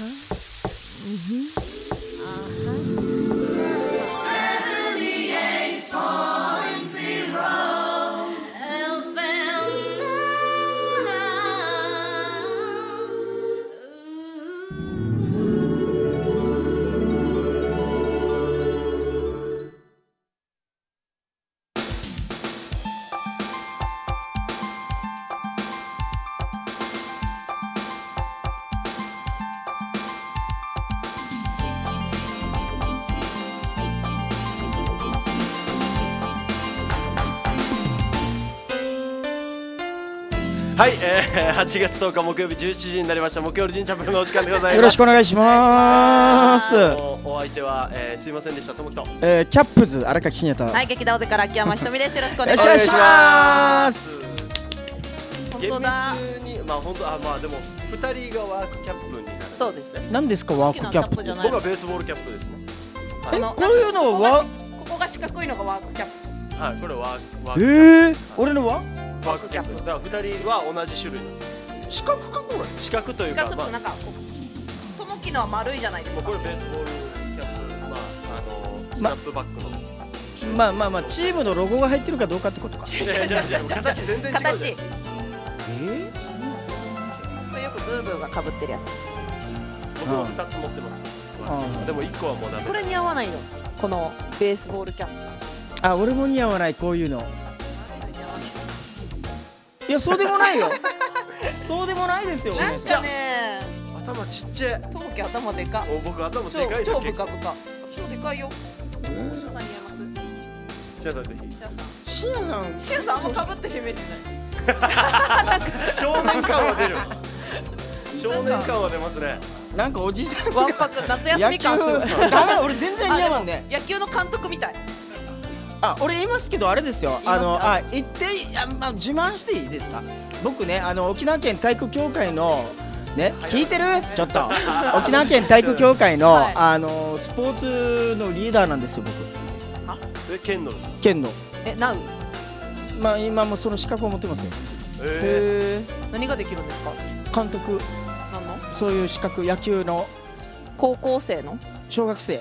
Uhum. Uhum.、えー、8月10日木曜日17時になりました木曜日神社部のお時間でございますよろしくお願いしますお相手は、えー、すいませんでしたともきと、えー、キャップズ荒垣真也とはい劇団大手から秋山ひとみですよろしくお願いします本当だまあ本当あまあでも二人がワークキャップになるそうですね何ですかワークキャップ僕はベースボールキャップですねえこれいうのはここが四角いのがワークキャップはいこれワークええー、俺のはバックキャップだから2人は同じ種類四角かこれ四角というか四角となんか、まあ、その機能は丸いじゃないですかこれベースボールキャップまああのスナップバックの、まあまあまあチームのロゴが入ってるかどうかってことか。違う違う違う 形全然違う。形。ええー。これよくブーブーが被ってるやつ。僕も二つ持ってます。あでも一個はもうダメ。これ似合わないの。このベースボールキャップ。あ、俺も似合わないこういうの。いやそうでもないよ そうでもないですよちっちゃね頭ちっちゃいトモキ頭でかお僕頭でかい超ブカブカ超でかいよシアさん似合ますシアさんぜひシアさんシアさんあんまかぶってるイメージない少年感は出る少年感は出ますねなんかおじさんわんぱく夏休み感するダメ俺全然似合わんね野球の監督みたいあ俺言いますけどあれですよあのあ言ってあ、まあ、自慢していいですか僕ねあの沖縄県体育協会のね、聞いてる、ちょっと 沖縄県体育協会の、はい、あのスポーツのリーダーなんですよ僕あえ県の県のえなん？まあ今もその資格を持ってますよへえ何ができるんですか監督なんのそういう資格野球の高校生の小学生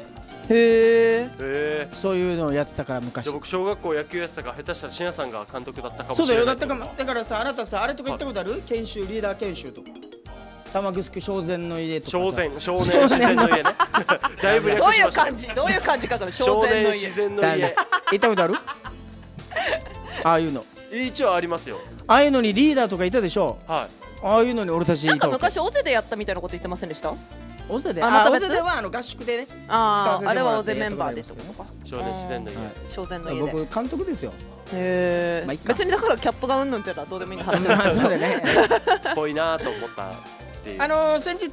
へえそういうのをやってたから昔僕小学校野球やってたから下手したら信也さんが監督だったかもしれないそうだよだったかもだからさあなたさあれとか行ったことある、はい、研修リーダー研修とか玉城す少前の家とか少前少年自然の家ね だいぶ略しましたどういう感じどういう感じかと少年自然の家行ったことあるああいうの一応ありますよああいうのにリーダーとかいたでしょはいああいうのに俺たちなんか昔尾瀬でやったみたいなこと言ってませんでしたオゼであ、別オゼではあの合宿でねああれはオゼメンバーでとか少年自然の家、僕監督ですよへえ、別にだからキャップがうんぬんってたらどうでもいい話なんですよ ねっぽ いなと思ったあの先日、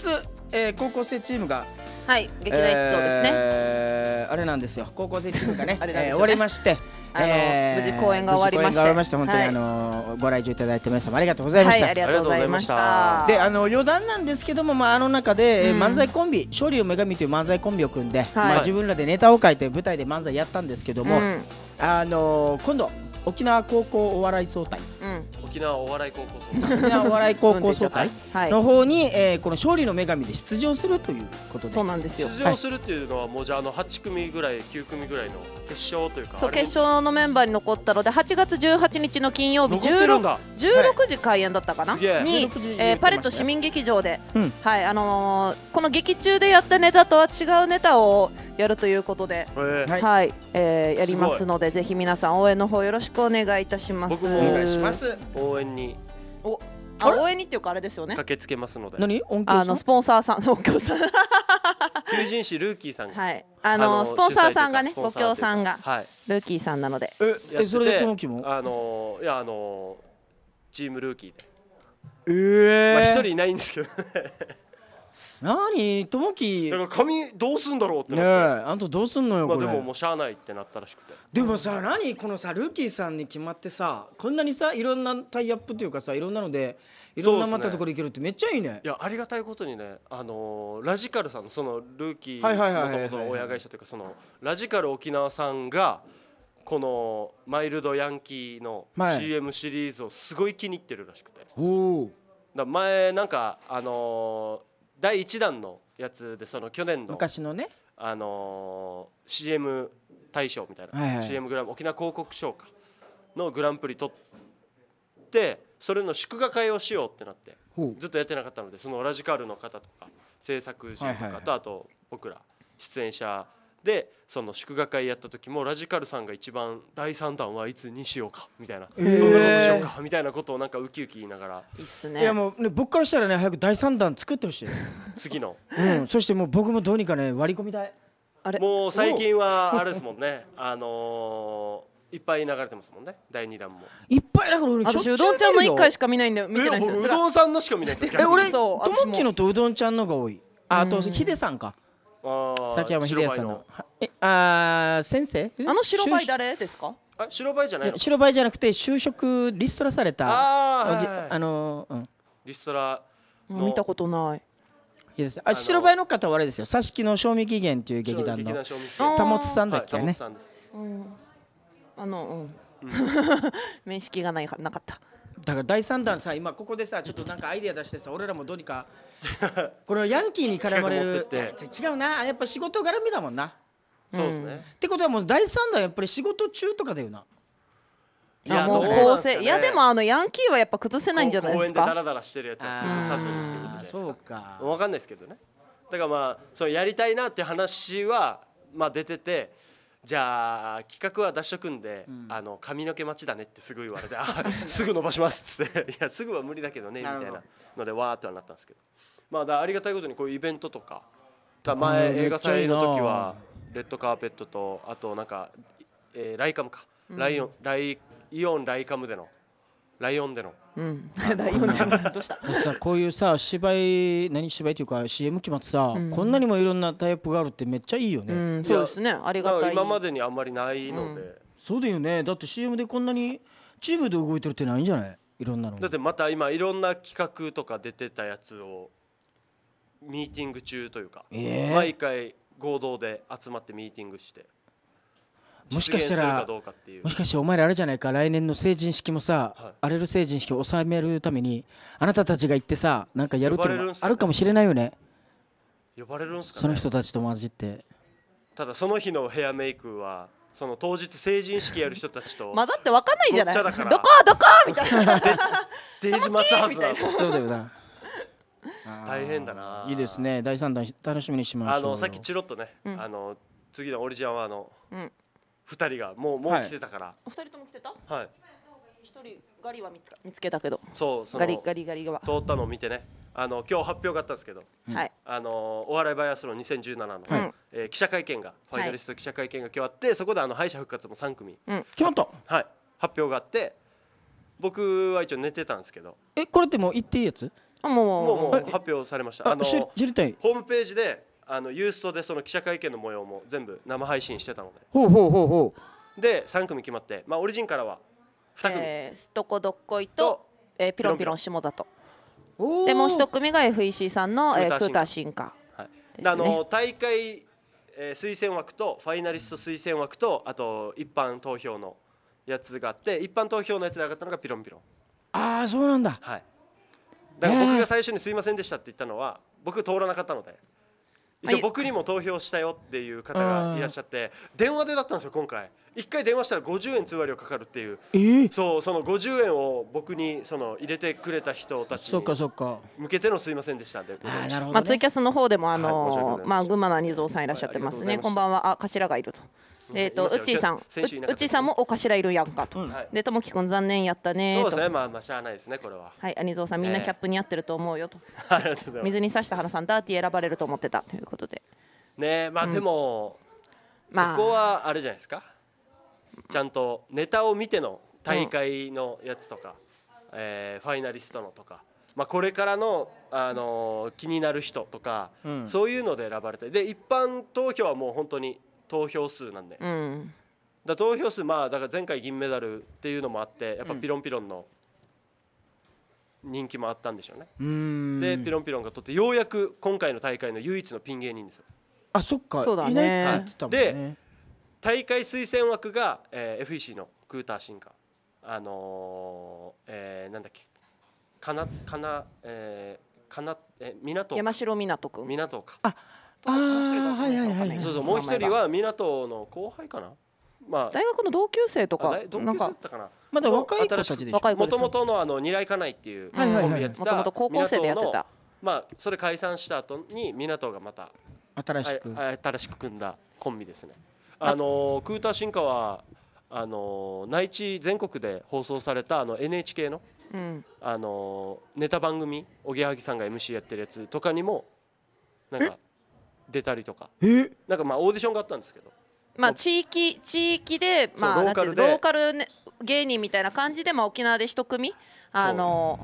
えー、高校生チームがはい劇団一そうですね、えー、あれなんですよ高校生チームがね ねえー、終わりましてあの、え無事公演が終わりましてまして本当に、あのーご来場いただいて皆様ありがとうございました、はい、ありがとうございましたであの余談なんですけどもまああの中で、うん、漫才コンビ勝利の女神という漫才コンビを組んで、はい、まあ自分らでネタを書いて舞台で漫才やったんですけども、うん、あのー、今度沖縄高校お笑い総体、うん、沖縄お笑い高校総沖縄お笑い高校総体の方に、えー、この勝利の女神で出場するということでそうなんですよ出場するっていうのはもうじゃあの8組ぐらい9組ぐらいの決勝というかそう決勝のメンバーに残ったので8月18日の金曜日 16, 16時開演だったかな、はい、に、えー、パレット市民劇場で、うん、はいあのー、この劇中でやったネタとは違うネタをやるということで、えー、はい、えー、やりますのでぜひ皆さん応援の方よろしくお願いいたします。僕もお願いします。応援におあ応援にっていうかあれですよね駆けつけますので何音響あのスポンサーさん音響さん求人誌ルーキーさんがはいあのスポンサーさんがねご協賛が、はい、ルーキーさんなのでええそれでともきもあのいやあのチームルーキーでええまあ一人いないんですけど何ともきだから髪どうすんだろうってねえあんたどうすんのよまあでももうしゃあないってなったらしくてでもさ何このさルーキーさんに決まってさこんなにさいろんなタイアップっていうかさいろんなのでいろんなそったところ行けるってめっちゃいいねいやありがたいことにねあのーラジカルさんのそのルーキーはいはいの親会社というかそのラジカル沖縄さんがこのマイルドヤンキーのはい CM シリーズをすごい気に入ってるらしくておお前なんかあのー第1弾のやつでその去年の昔のねあのー、CM 大賞みたいな、はいはい、CM グラン沖縄広告賞かのグランプリ取ってそれの祝賀会をしようってなってずっとやってなかったのでそのラジカルの方とか制作陣とかと、はいはい、あと僕ら出演者でその祝賀会やった時もラジカルさんが一番第3弾はいつにしようかみたいな、えー、どんなことしようかみたいなことをなんかウキウキ言いながらいいっすねいやもう、ね、僕からしたらね早く第3弾作ってほしい次の、うん、そしてもう僕もどうにかね割り込みたいあれもう最近はあれですもんねあのーいっぱい流れてますもんね第2弾もいっぱいだから俺私うどんちゃんの1回しか見ないんだよ見てないんですようどんさんのしか見ないんですよえ俺ともっきのとうどんちゃんのが多いあとヒデさんか崎山秀哉さんのえああ先生あの白バイ誰ですかあ白バイじゃない白バイじゃなくて就職リストラされたあ,、あの、うん、リストラ見たことないいいですあ白バイの方はあれですよ佐敷の賞味期限という劇団の保つさんだっけね、あのうん、面識がないかなかっただから第3弾さ今ここでさちょっとなんかアイディア出してさ俺らもどうにかこれはヤンキーに絡まれる って違うなやっぱ仕事絡みだもんなそうですね、うん、ってことはもう第3弾やっぱり仕事中とかだよないやもう構ね、いやでもあのヤンキーはやっぱ崩せないんじゃないですか公園でダラダラしてるやつは崩さずにっていうことですかそうか分かんないですけどねだからまあそのやりたいなって話はまあ出ててじゃあ企画は出しとくんで、うん、あの髪の毛待ちだねってすぐ言われてあ すぐ伸ばしますっつっていやすぐは無理だけどねみたいなのでわーってはなったんですけどまあありがたいことにこういうイベントとか前映画祭の時はレッドカーペットとあとなんか、えー、ライカムか、ライオン、ライイオンライカムでのライオンでの。うん、ライオンでの。どうした。こういうさ芝居何芝居というか CM 決まってさ、こんなにもいろんなタイプがあるってめっちゃいいよね。そうですねありがたい。今までにあんまりないので。そうだよねだって CM でこんなにチームで動いてるってないんじゃない？いろんなの。だってまた今いろんな企画とか出てたやつをミーティング中というか、毎回合同で集まってミーティングして。もしかしたらもしかしてお前らあれじゃないか来年の成人式もさ、あ。荒れる成人式を収めるためにあなたたちが行ってさなんかやるってあるかもしれないよね呼ばれるんすか、その人たちと混じってただその日のヘアメイクはその当日成人式やる人たちと 混ざって分かんないじゃないどこどこみたいなデージ待つはずなのそうだよな大変だないいですね第3弾楽しみにしましょうあのさっきチロッとね、あの次のオリジナルはあの、うん、2人がもうもう来てたから、お二人とも来てたはい、一人ガリは見つか見つけたけどそうそうガリガリガリが通ったのを見てねあの今日発表があったんですけどはいあのお笑いバイアスロン2017の、はいえー記者会見がファイナリスト記者会見が今日あって、そこであの敗者復活も3組、うん決まったはい、発表があって僕は一応寝てたんですけどえこれってもう言っていいやつあもうもうもう発表されましたあの知り知りたいホームページであのユーストでその記者会見の模様も全部生配信してたのでほうほうほうほうで3組決まってまあオリジンからは2組、えー、ストコどっこいと、えー、ピロンピロン下里でもう一組が FEC さんの、えー、クーター進化、はいね、あの大会、えー、推薦枠とファイナリスト推薦枠とあと一般投票のやつがあって一般投票のやつで上がったのがピロンピロンああそうなんだはいだから僕が最初に「すいませんでした」って言ったのは僕通らなかったので一応僕にも投票したよっていう方がいらっしゃって電話でだったんですよ今回一回電話したら50円通話料かかるっていう、えー、そうその50円を僕にその入れてくれた人たちそそかか向けてのすいませんでしたで、ね、まあ、ツイキャスの方でもあのーはい、まあ、群馬の二蔵さんいらっしゃってますねこんばんはあ頭がいると。えっ、ー、と、うちさん、うちさんもお頭いるやんかと。うん、で、ともきくん残念やったねそうですね、まあ、まあ、しゃあないですね、これは。はい、兄蔵さん、みんなキャップに合ってると思うよと。ありがとうございます。水にさした原さん、ダーティー選ばれると思ってたということで。ねまあ、でも、うん、そこはあれじゃないですか。まあ、ちゃんとネタを見ての大会のやつとか、うん、えー、ファイナリストのとか。まあ、これからの、あのー、気になる人とか、うん、そういうので選ばれてで一般投票はもう本当に投票数なんで、うん、だ投票数まあだから前回銀メダルっていうのもあってやっぱピロンピロンの人気もあったんでしょうね、うん、でピロンピロンが取ってようやく今回の大会の唯一のピン芸人ですよあそっかそうだ、ね、いないって言ってたもんねで大会推薦枠が、えー、FEC のクーター進化あのー、えー、なんだっけかなかなえー、かなえ港山城港区港かあとかもう一人はいはいはいそうそうもう一人は港の後輩かなまあ大学の同級生とか同級生だかまだ若い子たちでしょもともとのあの二来ないっていうコンビやってたもともと高校生でやってたまあそれ解散した後に港がまた新しく新しく組んだコンビですねあのクーター進化はあの内地全国で放送されたあの NHK の、うん、あのネタ番組おぎやはぎさんが MC やってるやつとかにもなんか出たりとかえなんかまあオーディションがあったんですけどまあ、地域地域で、まあ、ローカルローカル、ね、芸人みたいな感じで、まあ、沖縄で一組あの、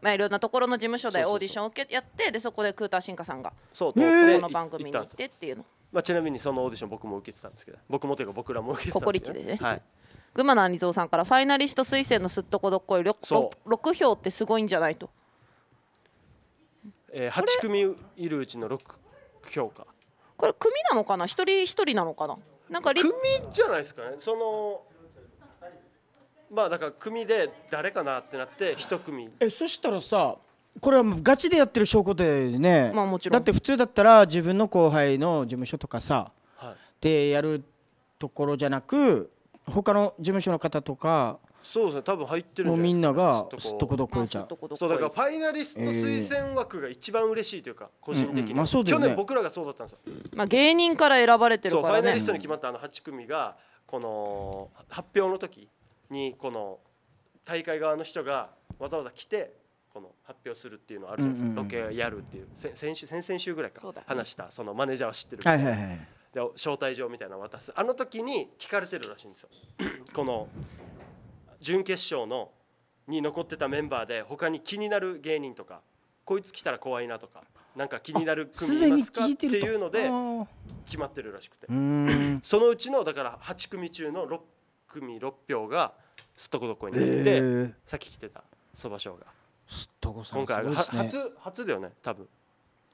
まあ、いろんなところの事務所でオーディションを受けやってでそこでクーター進化さんがそう通っこの番組に行ってっていうの、まあ、ちなみにそのオーディション僕も受けてたんですけど僕もというか僕らも受けてたんですけど、ね、コ群馬の兄蔵さんからファイナリスト推薦のすっとこどっこい 6, 6票ってすごいんじゃないと、えー、8組いるうちの 6, 評価これ組なのかな一人一人なのかななんか組じゃないですかねそのまあだから組で誰かなってなって一組えそしたらさこれはもうガチでやってる証拠でね、まあ、もちろんだって普通だったら自分の後輩の事務所とかさ、はい、でやるところじゃなく他の事務所の方とかそうですね多分入ってるもうみんながすっとこどこいちゃうそうだからファイナリスト推薦枠が一番嬉しいというか、個人的に、うんまあそうだよ去年僕らがそうだったんですよ、まあ芸人から選ばれてそるうファイナリストに決まったあの8組がこの発表の時にこの大会側の人がわざわざ来てこの発表するっていうのあるじゃないですか、うんうんロケやるっていうせ先週先々週ぐらいか話したそのマネージャーは知ってるはいはいはいで招待状みたいなの渡すあの時に聞かれてるらしいんですよ この準決勝のに残ってたメンバーで他に気になる芸人とかこいつ来たら怖いなとかなんか気になる組いますかっていうので決まってるらしくてそのうちのだから8組中の6組6票がすっとこどこに行って、さっき来てたそばしょうがすっとこ今回、は初初だよね多分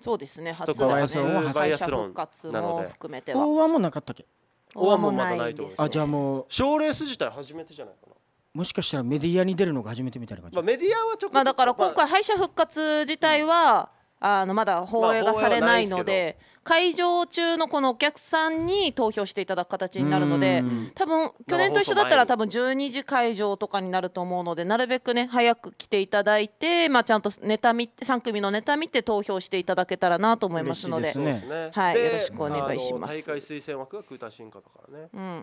そうですね初だねバイアスロンなので含めては大和もなかったっけ大和もまだないと思うあじゃあもう賞レース自体初めてじゃないかなもしかしたらメディアに出るのが初めてみたいな感じ、まあ、メディアはちょっとだから今回敗者復活自体は、あのまだ放映がされないので,、会場中のこのお客さんに投票していただく形になるので多分去年と一緒だったら多分12時会場とかになると思うのでなるべくね早く来ていただいて、まあ、ちゃんとネタ見3組のネタ見て投票していただけたらなと思いますのでです、ねはい、よろしくお願いします。大会推薦枠はクータ進化だからね、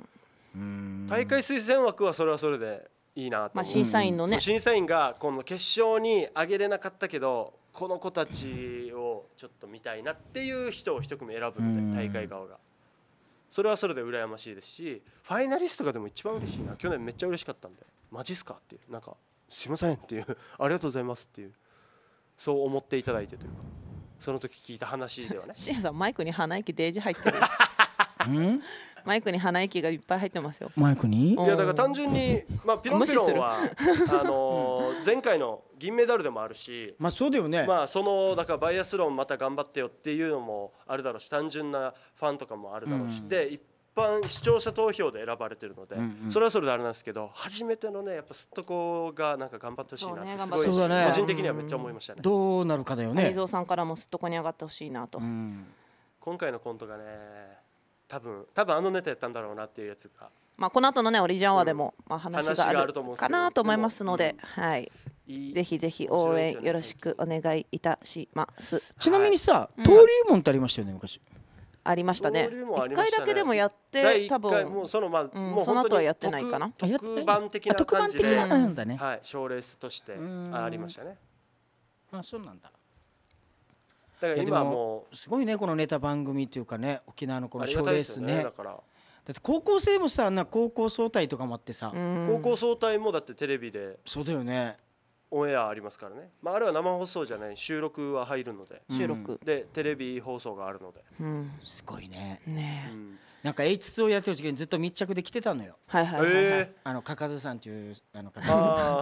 うん、大会推薦枠はそれはそれでいいなとまあ、審査員のね審査員がこの決勝に上げれなかったけどこの子たちをちょっと見たいなっていう人を一組選ぶので大会側がそれはそれで羨ましいですしファイナリストがでも一番嬉しいな去年めっちゃ嬉しかったんでマジっすかっていうなんかすいませんっていうありがとうございますっていうそう思っていただいてというかその時聞いた話ではねシアさんマイクに鼻息デージ入ってる マイクに鼻息がいっぱい入ってますよマイクにいやだから単純に、まあ、ピロンピロンはあの前回の銀メダルでもあるしまあそうだよねまあそのだからバイアスロンまた頑張ってよっていうのもあるだろうし単純なファンとかもあるだろうし、うん、で一般視聴者投票で選ばれてるので、うんうん、それはそれであれなんですけど初めてのねやっぱすっとこがなんか頑張ってほしいなってすごい、ねね、個人的にはめっちゃ思いましたね、うん、どうなるかだよね伊蔵さんからもすっとこに上がってほしいなと、うん、今回のコントがね多分多分あのネタやったんだろうなっていうやつが。まあ、この後のねオリジナル話でも、まあ、話があるかなと思いますので、はい、ぜひぜひ応援よろしくお願いいたしますちなみにさ、登竜門ってありましたよね昔ありましたね一回だけでもやって多分もうそのまあ、もうその後はやってないかな特番的な感じで特番的ななんだね、はい、賞レースとしてありましたねまあそうなんだだから今もすごいねこのネタ番組というかね沖縄のこの賞レースねだからだって高校生もさあんな高校総体とかもあってさ高校総体もだってテレビでそうだよねオンエアありますからね、まあ、あれは生放送じゃない収録は入るので収録でテレビ放送があるので、うん、すごいねね、うん、なんか H2 をやってる時にずっと密着で来てたのよはいはいはい、えー、あのかかずさんっていうあのか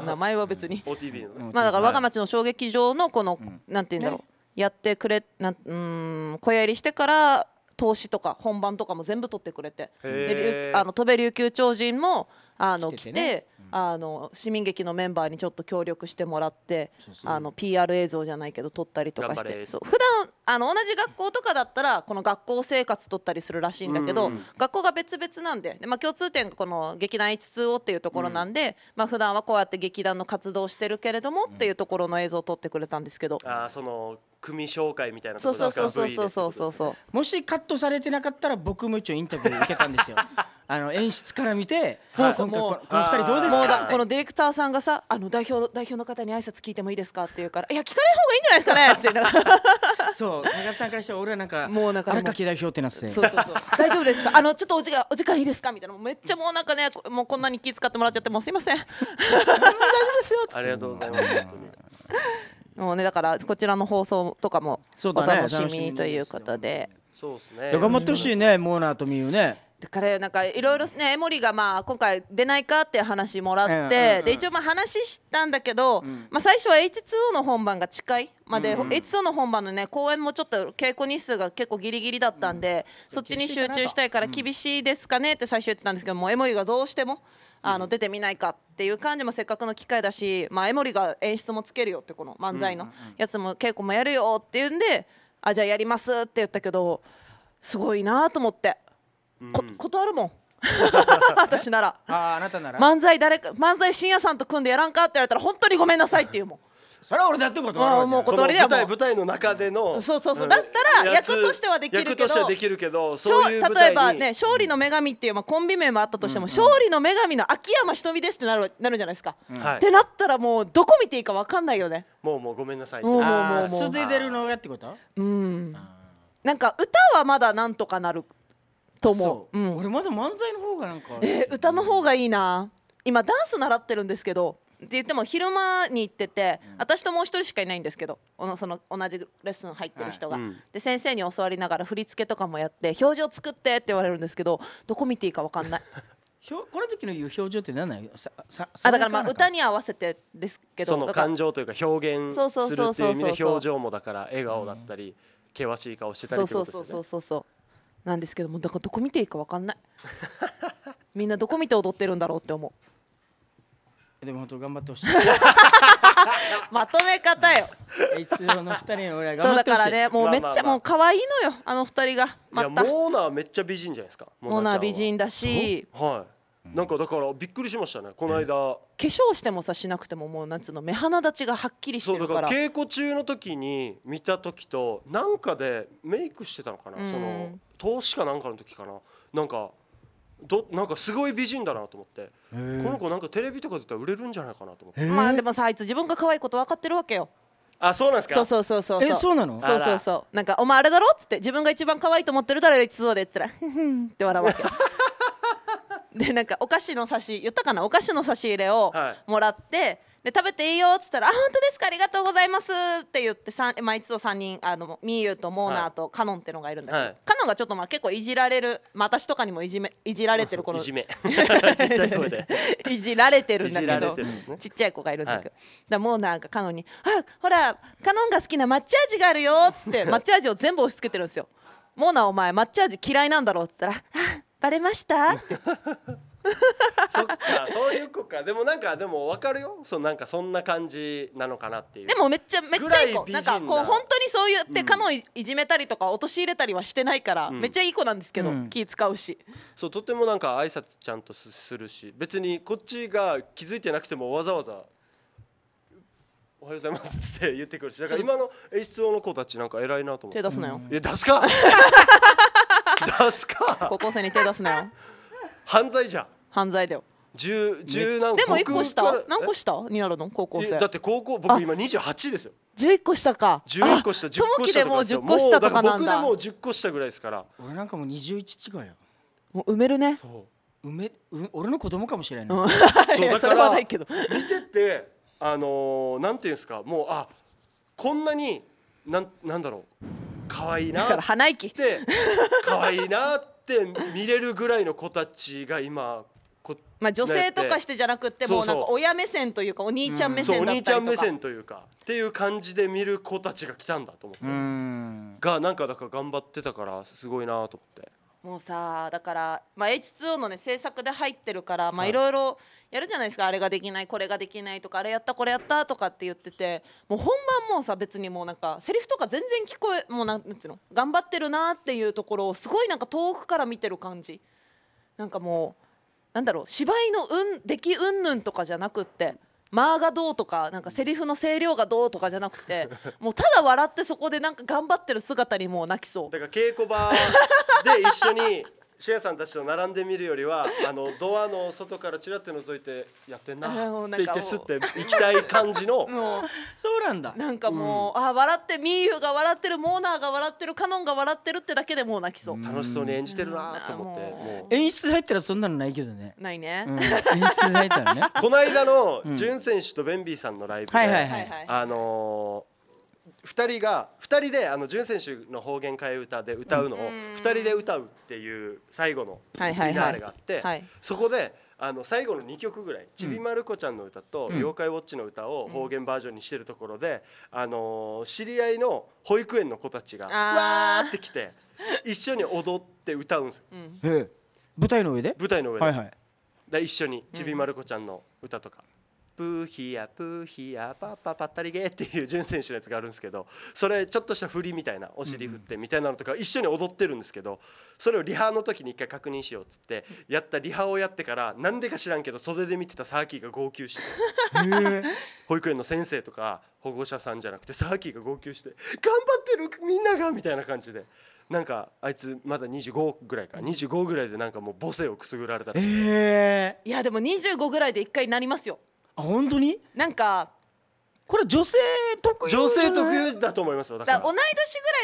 名前は別に、うん、OTB の、ね、まあだから我が町の衝撃場のこの、うん、なんて言うんだろう、ねやってくれなうん小屋入りしてから投資とか本番とかも全部取ってくれてあの戸部琉球超人もあの来て、あの市民劇のメンバーにちょっと協力してもらってあの PR 映像じゃないけど撮ったりとかして普段あの同じ学校とかだったらこの学校生活撮ったりするらしいんだけど、うんうん、学校が別々なんでまあ、共通点がこの劇団 H2O っていうところなんで、うん、まあ普段はこうやって劇団の活動してるけれどもっていうところの映像を撮ってくれたんですけど。あその組紹介みたいなそうそうそうそうそうそうそうそうもしカットされてなかったら僕も一応インタビュー受けたんですよ あの演出から見て、はい、今回この二人どうですかこのディレクターさんがさあの代表代表の方に挨拶聞いてもいいですかって言うからいや聞かない方がいいんじゃないですかねそう高田さんからしたら俺はなんかもうなんか荒垣代表ってなってそうそうそう大丈夫ですかあのちょっとお時間お時間いいですかみたいなめっちゃもうなんかねもうこんなに気使ってもらっちゃってもうすいません大丈夫ですよありがとうございますもうねだからこちらの放送とかもお楽しみということで。そうですね。頑張ってほしいね、モーナーとミユね。だからなんかいろいろねエモリがまあ今回出ないかっていう話もらって、で一応まあ話したんだけど、まあ最初は H2O の本番が近いまで、H2O の本番のね公演もちょっと稽古日数が結構ギリギリだったんで、そっちに集中したいから厳しいですかねって最初言ってたんですけどもエモリがどうしても。あの出てみないかっていう感じもせっかくの機会だし、まあ、江守が演出もつけるよってこの漫才のやつも稽古もやるよっていうんで「あじゃあやります」って言ったけどすごいなと思って、こ断るもん 私ならああなたなら漫才誰か漫才深夜さんと組んでやらんかって言われたら本当にごめんなさいって言うもんそれは俺だってことはもう断りだもん舞台舞台の中でのそうそうそうだったら役としてはできるけど役としてはできるけどそういう例えばね勝利の女神っていうまあコンビ名もあったとしても勝利の女神の秋山ひとみですってなるなるじゃないですかってなったらもうどこ見ていいかわかんないよねもうもうごめんなさいもうもうもう素で出るのがってことうんなんか歌はまだなんとかなると思うう、うん、俺まだ漫才の方がなんか、えー、歌の方がいいな今ダンス習ってるんですけどって言っても昼間に行ってて、私ともう一人しかいないんですけどその同じレッスン入ってる人が、はいうん、で先生に教わりながら振り付けとかもやって表情作ってって言われるんですけどどこ見ていいか分かんない。この時の言う表情って何なのささあだからまあ歌に合わせてですけどその感情というか表現するっていう意味で表情もだから笑顔だったり、険しい顔してたりとかそうそうそうそうなんですけどもだからどこ見ていいか分かんないみんなどこ見て踊ってるんだろうって思うでも本当頑張ってほしい まとめ方よつもの二人の俺はそうだからねもうめっちゃもう可愛いのよあの2人がまたモーナーめっちゃ美人じゃないですかモーナー美人だしはいなんかだからびっくりしましたねこの間、化粧してもさしなくてももうなんつうの目鼻立ちがはっきりしてるから稽古中の時に見た時となんかでメイクしてたのかな、その投資かなんかの時かななんかどなんかすごい美人だなと思ってこの子なんかテレビとか出たら売れるんじゃないかなと思ってまあでもさあいつ自分が可愛いこと分かってるわけよあそうなんですかそうそうそうそうえそうなのそうそうそうなんかお前あれだろっつって自分が一番可愛いと思ってるだが一そうでっつったらフンって笑うわけ でなんかお菓子の差し言ったかなお菓子の差し入れをもらって、はいで食べていいよっつったら「あ本当ですかありがとうございます」って言って毎日と3人あのみゆとモーナーとカノンってのがいるんだけど、はい、カノンがちょっとまあ結構いじられる、まあ、私とかにもいじめいじられてるこの いじめ ちっちゃい声で いじられてるんだけど、ね、ちっちゃい子がいるんだけど、はい、だモーナーがカノンに「あほらカノンが好きな抹茶味があるよ」っつって抹茶味を全部押し付けてるんですよ。モーナーお前抹茶味嫌いなんだろうっつったら「あバレました?」って。そっかそういう子かでもなんかでも分かるよそなんかそんな感じなのかなっていうでもめっちゃめっちゃいい子なんかこう本当にそう言ってかのいじめたりとか陥れたりはしてないから、うん、めっちゃいい子なんですけど、うん、気使うしそうとてもなんか挨拶ちゃんとするし別にこっちが気づいてなくてもわざわざおはようございますって言ってくるしだから今の演出の子たちなんか偉いなと思って手出すなよ、いや出すか 出すか高校生に手出すなよ犯罪じゃん犯罪だよ十十何でも一個下何個下になるの高校生だって高校僕今二十八ですよ十一個下か十一個下10個下でもう1個下とかなんだ僕でもう1個下ぐらいですから俺なんかもう二十一違いよもう埋めるねそう埋めう俺の子供かもしれない、うん、そうだから見ててあのなんていうんですかもうあこんなになんなんだろう可愛いなって可愛いなって見れるぐらいの子たちが今まあ、女性とかしてじゃなくてもうなんか親目線というかお兄ちゃん目線だったりとか、お兄ちゃん目線というかっていう感じで見る子たちが来たんだと思ってがなんかだから頑張ってたからすごいなと思って。もうさだから、まあ、H2O のね制作で入ってるからいろいろやるじゃないですか、はい、あれができないこれができないとかあれやったこれやったとかって言っててもう本番もさ別にもうなんかセリフとか全然聞こえもうなんていうの頑張ってるなっていうところをすごいなんか遠くから見てる感じなんかもうなんだろう芝居のうん出来うんぬんとかじゃなくって間がどうとかなんかセリフの声量がどうとかじゃなくて もうただ笑ってそこでなんか頑張ってる姿にもう泣きそうだから稽古場で一緒にシエさんたちと並んでみるよりは あのドアの外からちらって覗いてやってんなって言ってすって行きたい感じの そうなんだなんかもう、うん、あ笑ってミーユが笑ってるモーナーが笑ってるカノンが笑ってるってだけでもう泣きそう楽しそうに演じてるなと思って演出入ったらそんなのないけどねないね、うん、演出入ったらねこの間のジュン選手とベンビーさんのライブで、はいはいはい、あのー2人が2人であの潤選手の方言替え歌で歌うのを2人で歌うっていう最後のフィナーレがあってそこであの最後の2曲ぐらい「ちびまる子ちゃんの歌」と「妖怪ウォッチ」の歌を方言バージョンにしてるところであの知り合いの保育園の子たちがわーって来て一緒に踊って歌うんですよ。舞台の上で舞台の上で、一緒に「ちびまる子ちゃんの歌」とか。プーヒアプーヒアパッパパッタリゲーっていう純選手のやつがあるんですけどそれちょっとした振りみたいなお尻振ってみたいなのとか一緒に踊ってるんですけどそれをリハの時に一回確認しようっつってやったリハをやってからなんでか知らんけど袖で見てたサーキーが号泣して保育園の先生とか保護者さんじゃなくてサーキーが号泣して「頑張ってるみんなが!」みたいな感じで。なんかあいつまだ25ぐらいか25ぐらいでなんかもう母性をくすぐられたら、えー、いやでも25ぐらいで一回なりますよあ本当になんかこれ女性特有女性特有だと思いますよだから同い年ぐら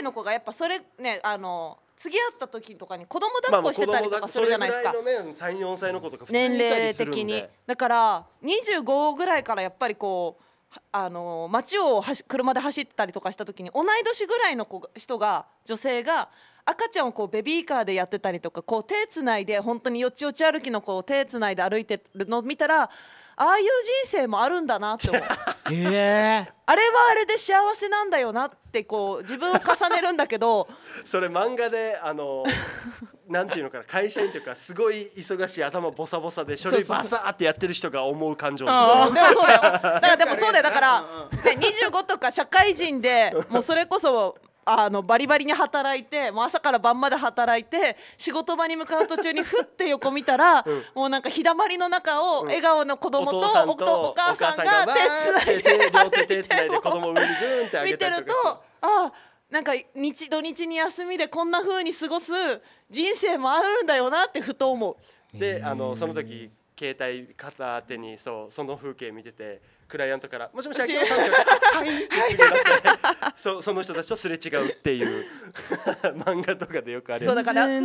いの子がやっぱそれねあの次会った時とかに子供抱っこしてたりとかするじゃないですか、まあ、ね、34歳の子とか年齢的にだから25ぐらいからやっぱりこうあの街をはし車で走ったりとかした時に同い年ぐらいの子人が女性が赤ちゃんをこうベビーカーでやってたりとかこう手つないで本当によちよち歩きのこう手つないで歩いてるのを見たらああいう人生もあるんだなって思う。えー、あれはあれで幸せなんだよなってこう自分を重ねるんだけど それ漫画であの なんていうのかな会社員というかすごい忙しい頭ボサボサで書類バサーってやってる人が思う感情でもそうだよだからでもそうだよだから、ね、25とか社会人でもうそれこそあのバリバリに働いてもう朝から晩まで働いて仕事場に向かう途中にふって横見たら、うん、もうなんか日だまりの中を笑顔の子供と、うん、おとお母さんが手つないで見てるとあなんか日土日に休みでこんなふうに過ごす人生もあるんだよなってふと思う。であのその時携帯片手にそうその風景見ててクライアントから「もしもし秋山さん」って言われて「はい」っ てそその人たちとすれ違うっていう 漫画とかでよくあるそうだからだって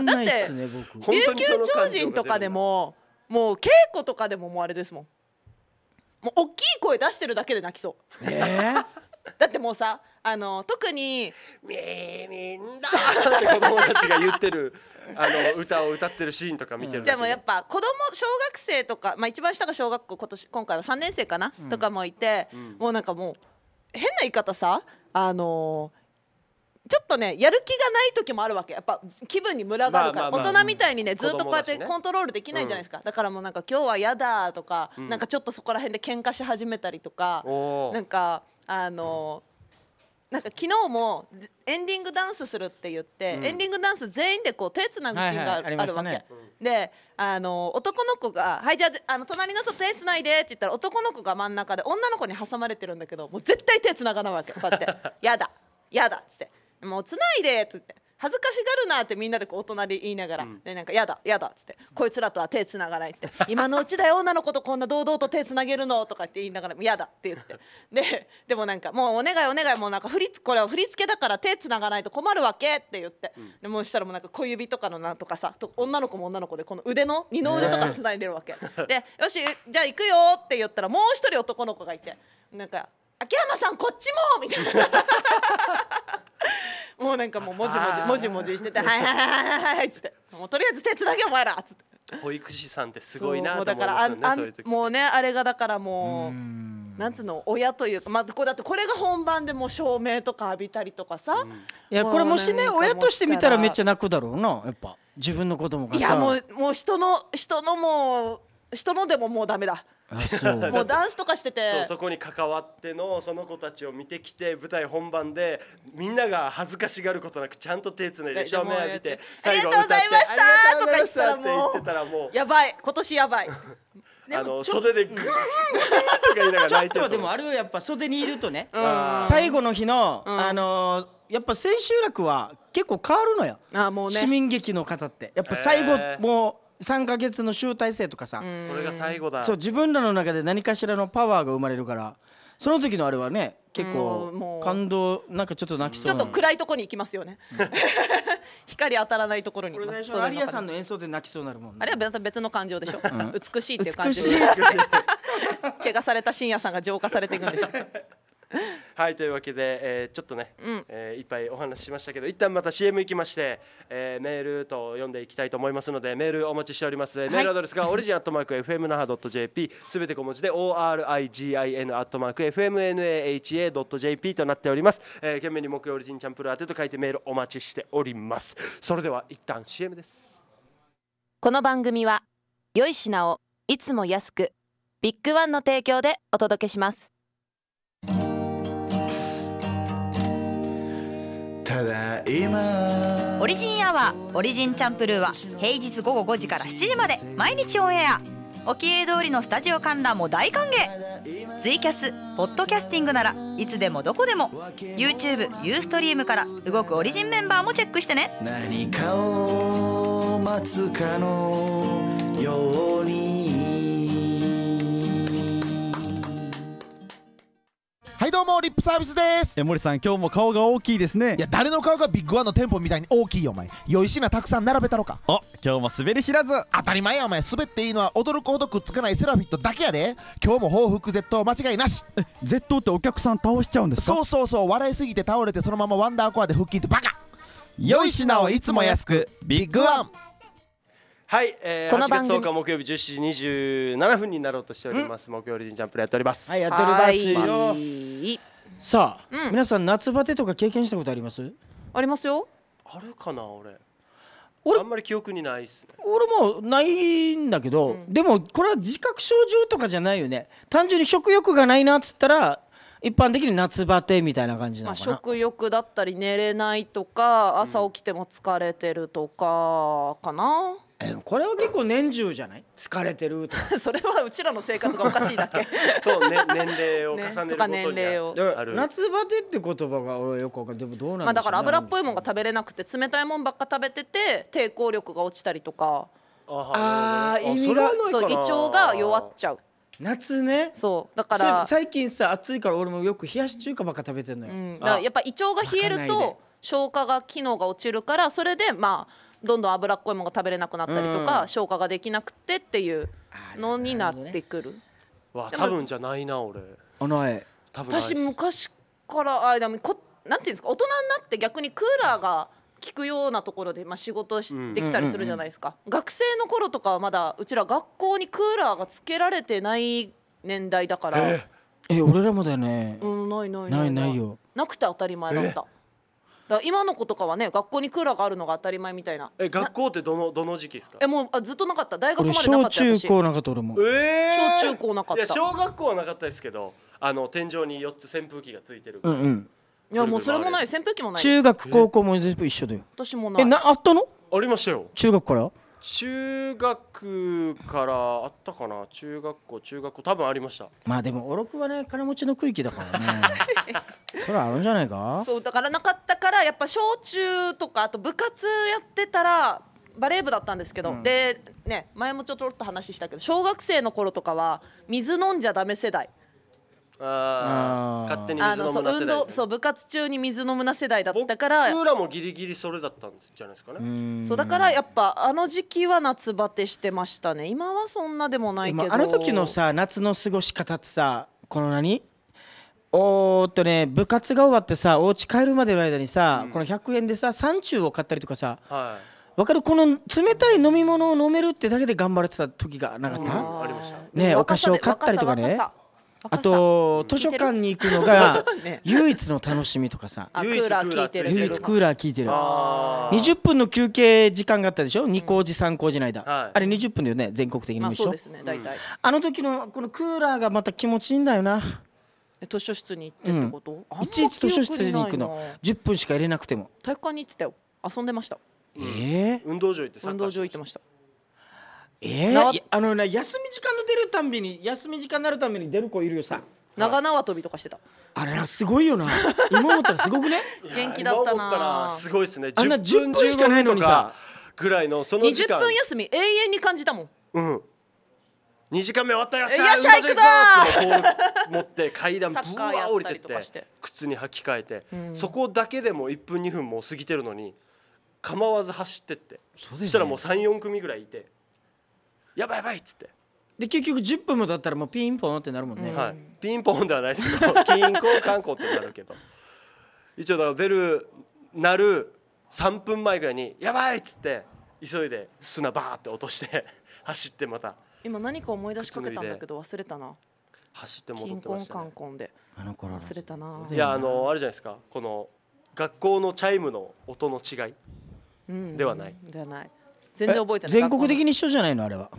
琉球超人とかでももう稽古とかでももうあれですもんもう大きい声出してるだけで泣きそう、えー、だってもうさあの特に「みみんな」って子供たちが言ってるあの歌を歌ってるシーンとか見てる、うじゃあもうやっぱ子供小学生とか、まあ、一番下が小学校今年今回は3年生かな、うん、とかもいて、うん、もうなんかもう変な言い方さあのーちょっとねやる気がない時もあるわけやっぱ気分にムラがあるから、まあまあまあ、大人みたいにね、うん、ずっとこうやってコントロールできないじゃないですか、ねうん、だからもうなんか今日は嫌だとか、うん、なんかちょっとそこら辺で喧嘩し始めたりとか、なんかあのーなんか昨日もエンディングダンスするって言って、うん、エンディングダンス全員でこう手つなぐシーンがあるわけ、はいはいね、であの男の子が「はいじゃああの隣の人手つないで」って言ったら男の子が真ん中で女の子に挟まれてるんだけどもう絶対手つながないわけこうやって「やだやだ」っつって「もうつないで」っつって恥ずかしがるなってみんなでこう大人で言いながら、うん、でなんか「やだやだ」っつって、うん「こいつらとは手つながない」っつって「今のうちだよ女の子とこんな堂々と手つなげるの」とかって言いながら「やだ」って言ってででもなんか「もうお願いお願いもうなんか振りこれは振り付けだから手つながないと困るわけ」って言って、うん、でもうしたらもうなんか小指とかのなんとかさと女の子も女の子でこの腕の二の腕とかつないでるわけ、ね、で「よしじゃあ行くよ」って言ったらもう一人男の子がいてなんか「秋山さんこっちも!」みたいな もうなんかもうもじもじもじもじしてて「はいはいはいはいはい」っつって「もうとりあえず手つなげお前ら」っつって。保育士さんってすごいなと思いますよねううもうねあれがだからもうなんつうの親というかまあこだってこれが本番でも照明とか浴びたりとかさ、うん、いやこれもしね親として見たらめっちゃ泣くだろうなやっぱ自分の子供がいやもうもう人の人のもう人のでももうダメだ もうダンスとかしててそこに関わってのその子たちを見てきて舞台本番でみんなが恥ずかしがることなくちゃんと手つないで照明を見て最後歌って「ありがとうございました」とか言ってたらもうやばい今年やばい。あの袖でグーンとか言いながら泣いてるでもあれはやっぱ袖にいるとね最後の日の、あのやっぱ千秋楽は結構変わるのよあもう、ね、市民劇の方ってやっぱ最後、もう3か月の集大成とかさこれが最後だそう自分らの中で何かしらのパワーが生まれるからその時のあれはね結構感動なんかちょっと泣きそうちょっと暗いとこに行きますよね、光当たらないところに行きまアリアさんの演奏で泣きそうなるもん、あれは別の感情でしょ、う美しいっていう感情で 怪我された深夜さんが浄化されていくんでしょ はいというわけで、えー、ちょっとね、うん、えー、いっぱいお話ししましたけど一旦また CM 行きまして、えー、メールと読んでいきたいと思いますのでメールお待ちしております、はい、メールアドレスが オリジンアットマーク FMNAHA.jp すべて小文字で ORIGIN アットマーク FMNAHA.jp となっております、えー、懸命に木曜オリジンチャンプル宛てと書いてメールお待ちしておりますそれでは一旦 CM ですこの番組は良い品をいつも安くビッグワンの提供でお届けしますただいまオリジンアワーオリジンチャンプルーは平日午後5時から7時まで毎日オンエア沖永通りのスタジオ観覧も大歓迎ツイキャスポッドキャスティングならいつでもどこでも YouTube、ユーストリームから動くオリジンメンバーもチェックしてね何かを待つかのようにもリップサービスですえ森さん今日も顔が大きいですねいや誰の顔がビッグワンの店舗みたいに大きいよお前よいしなたくさん並べたろかお今日も滑り知らず当たり前やお前滑っていいのは驚くほどくっつかないセラフィットだけやで今日も報復 Z を間違いなし Z ってお客さん倒しちゃうんですかそうそうそう笑いすぎて倒れてそのままワンダーコアで復帰ってバカよいしなをいつも安くビッグワンはい、えー、この番組8月10日木曜日17時27分になろうとしております、木曜日ジャンプやっておりますはいやっておりますさあ、うん、皆さん夏バテとか経験したことありますありますよあるかな俺俺あんまり記憶にないっす、ね、俺もないんだけど、うん、でもこれは自覚症状とかじゃないよね単純に食欲がないなっつったら一般的に夏バテみたいな感じなのかな、まあ、食欲だったり寝れないとか朝起きても疲れてるとかかな、うんこれは結構年中じゃない疲れてるとか それはうちらの生活がおかしいだけ う、ね、年齢を重ねることに、ね、夏バテって言葉が俺よくわかるでもどうなん、ね、まあ、だから油っぽいもんが食べれなくて冷たいもんばっか食べてて抵抗力が落ちたりとかああ意味がそう胃腸が弱っちゃう夏ねそうだから最近さ暑いから俺もよく冷やし中華ばっか食べてんのよ、うん、だからやっぱ胃腸が冷えると消化が機能が落ちるからそれでまあどんどん脂っこいものが食べれなくなったりとか、うん消化ができなくてっていうのになってくる。わで多分じゃないな俺あない多分ない私昔からあでもこなんていうんですか大人になって逆にクーラーが効くようなところで、まあ、仕事してきたりするじゃないですか、学生の頃とかはまだうちら学校にクーラーがつけられてない年代だから、ええ俺らもだよねうんないないないないよなくて当たり前だった、だ今の子とかはね学校にクーラーがあるのが当たり前みたいなえ学校ってどのどの時期ですかえもうあずっとなかった大学までなかった小中高なかった俺も、えー、小中高なかった小学校はなかったですけどあの天井に四つ扇風機がついてるうんうんいやもうそれもない扇風機もない中学高校も全部一緒だよ私もないえなあったのありましたよ中学から中学からあったかな中学校中学校多分ありましたまあでもおろくはね金持ちの区域だからね それあるんじゃないかそうだからなかったからやっぱ小中とかあと部活やってたらバレー部だったんですけど、うん、でね前もちょっと話したけど小学生の頃とかは水飲んじゃダメ世代ああ勝手にあ水の飲のむそうな世運動そう部活中に水飲むな世代だったから僕らもギリギリそれだったんじゃないですかね、そうだからやっぱあの時期は夏バテしてましたね今はそんなでもないけどあの時のさ夏の過ごし方ってさこの何おーっとね部活が終わってさお家帰るまでの間にさ、この100円でさ山中を買ったりとかさはわかるこの冷たい飲み物を飲めるってだけで頑張れてた時がなかった、ありましたねお菓子を買ったりとかね若さ若さあと図書館に行くのが 唯一の楽しみとかさ唯一クーラー効いてる唯一クーラー効いてる20分の休憩時間があったでしょ2工事3工事の間、あれ20分だよね全国的に見あ、そうですね大体、うん、あの時のこのクーラーがまた気持ちいいんだよな図書室に行ってってこと、うん、いちいち図書室に行くの10分しか入れなくても体育館に行ってたよ遊んでましたええ運動場行って運動場行ってましたえー、あのね休み時間の出るたんびに休み時間になるために出る子いるよさ長縄跳びとかしてたあれすごいよな今思ったらすごくね元気だったなすごいですねあんな10分しかないのにさぐらいのその時間20分休み永遠に感じたもんうん2時間目終わったよっしゃよっしゃ行くだ持って階段ぶわー降りてって靴に履き替えて、うん、そこだけでも1分2分も過ぎてるのに構わず走ってってそ、ね、したらもう34組ぐらいいてやばいやばいっつってで結局10分も経ったらもうピンポンってなるもんね、うん、はい、ピンポンではないですけど 金庫観光ってなるけど一応だからベル鳴る3分前ぐらいに「やばい!」っつって急いで砂バーって落として 走ってまた今何か思い出しかけたんだけど忘れたな走って戻ってきて、ね、金であの頃忘れたないやあのあれじゃないですかこの学校のチャイムの音の違いではない、うん、ではない全然覚えてない全国的に一緒じゃないのあれは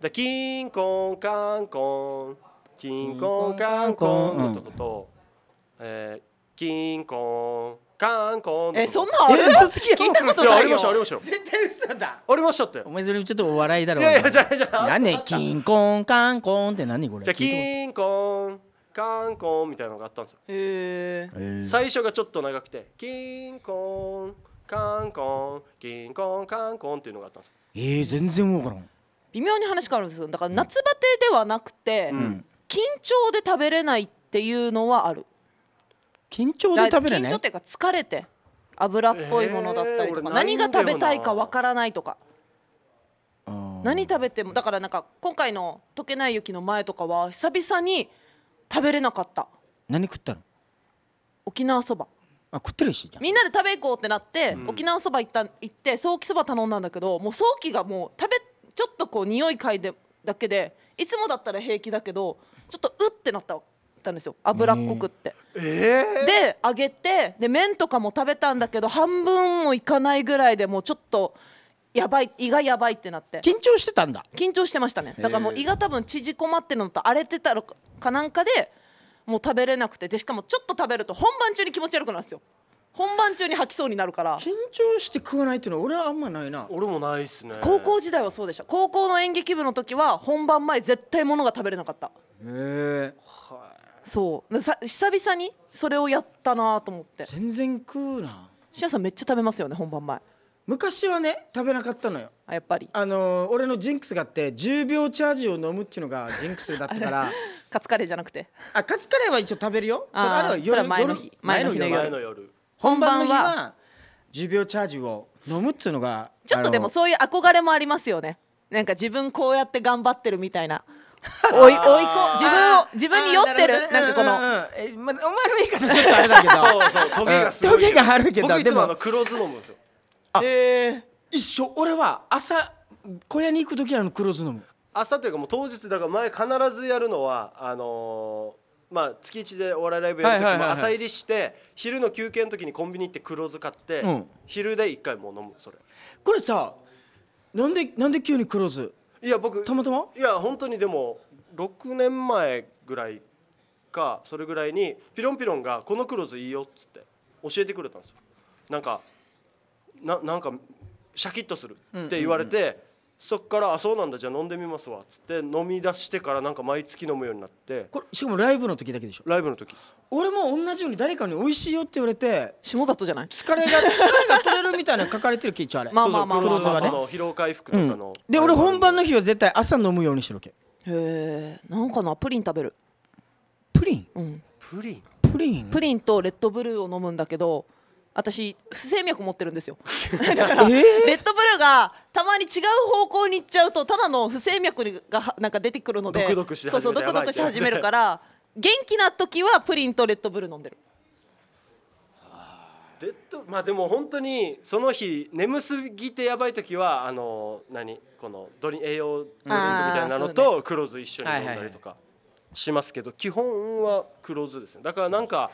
だキンコンカンコンキンコンカンコンのとこと、うん、えー、キンコンカンコンえそんなある嘘つき聞いたことないありましたありました絶対嘘だありましたってお前それちょっとお笑いだろいやいやじゃじゃ何キンコンカンコンって何これじゃキンコンカンコンみたいなのがあったんですよへえ最初がちょっと長くてキンコンカンコンキンコンカンコンっていうのがあったんですえー、全然わからん微妙に話変わるんですよだから夏バテではなくて、うん、緊張で食べれないっていうのはある緊張で食べれない緊張っていうか疲れて油っぽいものだったりとか、えー、何が食べたいかわからないとか何食べてもだからなんか今回の「溶けない雪」の前とかは久々に食べれなかった何食ったの沖縄そばあ食ってるしみんなで食べ行こうってなって、うん、沖縄そば行った行ってソーキそば頼んだんだけどもうソーキがもう食べちょっとこう匂い嗅いでだけでいつもだったら平気だけどちょっとうってなったたんですよ脂っこくって、えー、で揚げてで麺とかも食べたんだけど半分もいかないぐらいでもうちょっとやばい胃がやばいってなって緊張してたんだ緊張してましたねだからもう胃が多分縮こまってるのと荒れてたのかなんかでもう食べれなくてでしかもちょっと食べると本番中に気持ち悪くなるんですよ本番中に吐きそうになるから緊張して食わないっていうのは俺はあんまないな俺もないっすね高校時代はそうでした高校の演劇部の時は本番前絶対物が食べれなかったへえそうさ久々にそれをやったなと思って全然食うなシアさんめっちゃ食べますよね本番前昔はね食べなかったのよあやっぱりあの俺のジンクスがあって10秒チャージを飲むっていうのがジンクスだったから カツカレーじゃなくてあカツカレーは一応食べるよそれあれは夜前の日前の夜本番は10秒チャージを飲むっつうのがちょっとでもそういう憧れもありますよねなんか自分こうやって頑張ってるみたいな おいおいこ自分を自分に酔ってるなんかこの、うんうんま、お前の言い方ちょっとあれだけど そうそうトゲがあるけど僕いつもあの黒酢飲むですよあ、えー、一緒俺は朝小屋に行く時なの黒酢飲む朝というかもう当日だから前必ずやるのはあのー、まあ、月1でお笑いライブやる時も朝入りして昼の休憩の時にコンビニ行って黒酢買って、うん、昼で1回もう飲むそれこれさなんでなんで急に黒酢いや僕たまたまいや本当にでも6年前ぐらいかそれぐらいにピロンピロンが「この黒酢いいよ」っつって教えてくれたんですよなんかななんかシャキッとするって言われて、そっから「あそうなんだじゃあ飲んでみますわ」っつって飲み出してからなんか毎月飲むようになってこれしかもライブの時だけでしょライブの時俺も同じように誰かに「美味しいよ」って言われて下里じゃない疲れが疲れが取れるみたいな書かれてる記事あれまあまあまあまあまあ、ね、疲労回復とかの、うん、で俺本番の日は絶対朝飲むようにしろけへえんかなプリン食べるプリン、うん、プリンプリンプリンとレッドブルーを飲むんだけど私不整脈持ってるんですよ だから、えー、レッドブルがたまに違う方向に行っちゃうとただの不整脈がなんか出てくるのでドクそうそうドクドクし始めるから 元気な時はプリンとレッドブル飲んでる。レッドまあでも本当にその日眠すぎてやばい時はあの何このドリ栄養ドリンクみたいなのと黒酢一緒に飲んだりとかしますけど、基本は黒酢ですねだからなんか、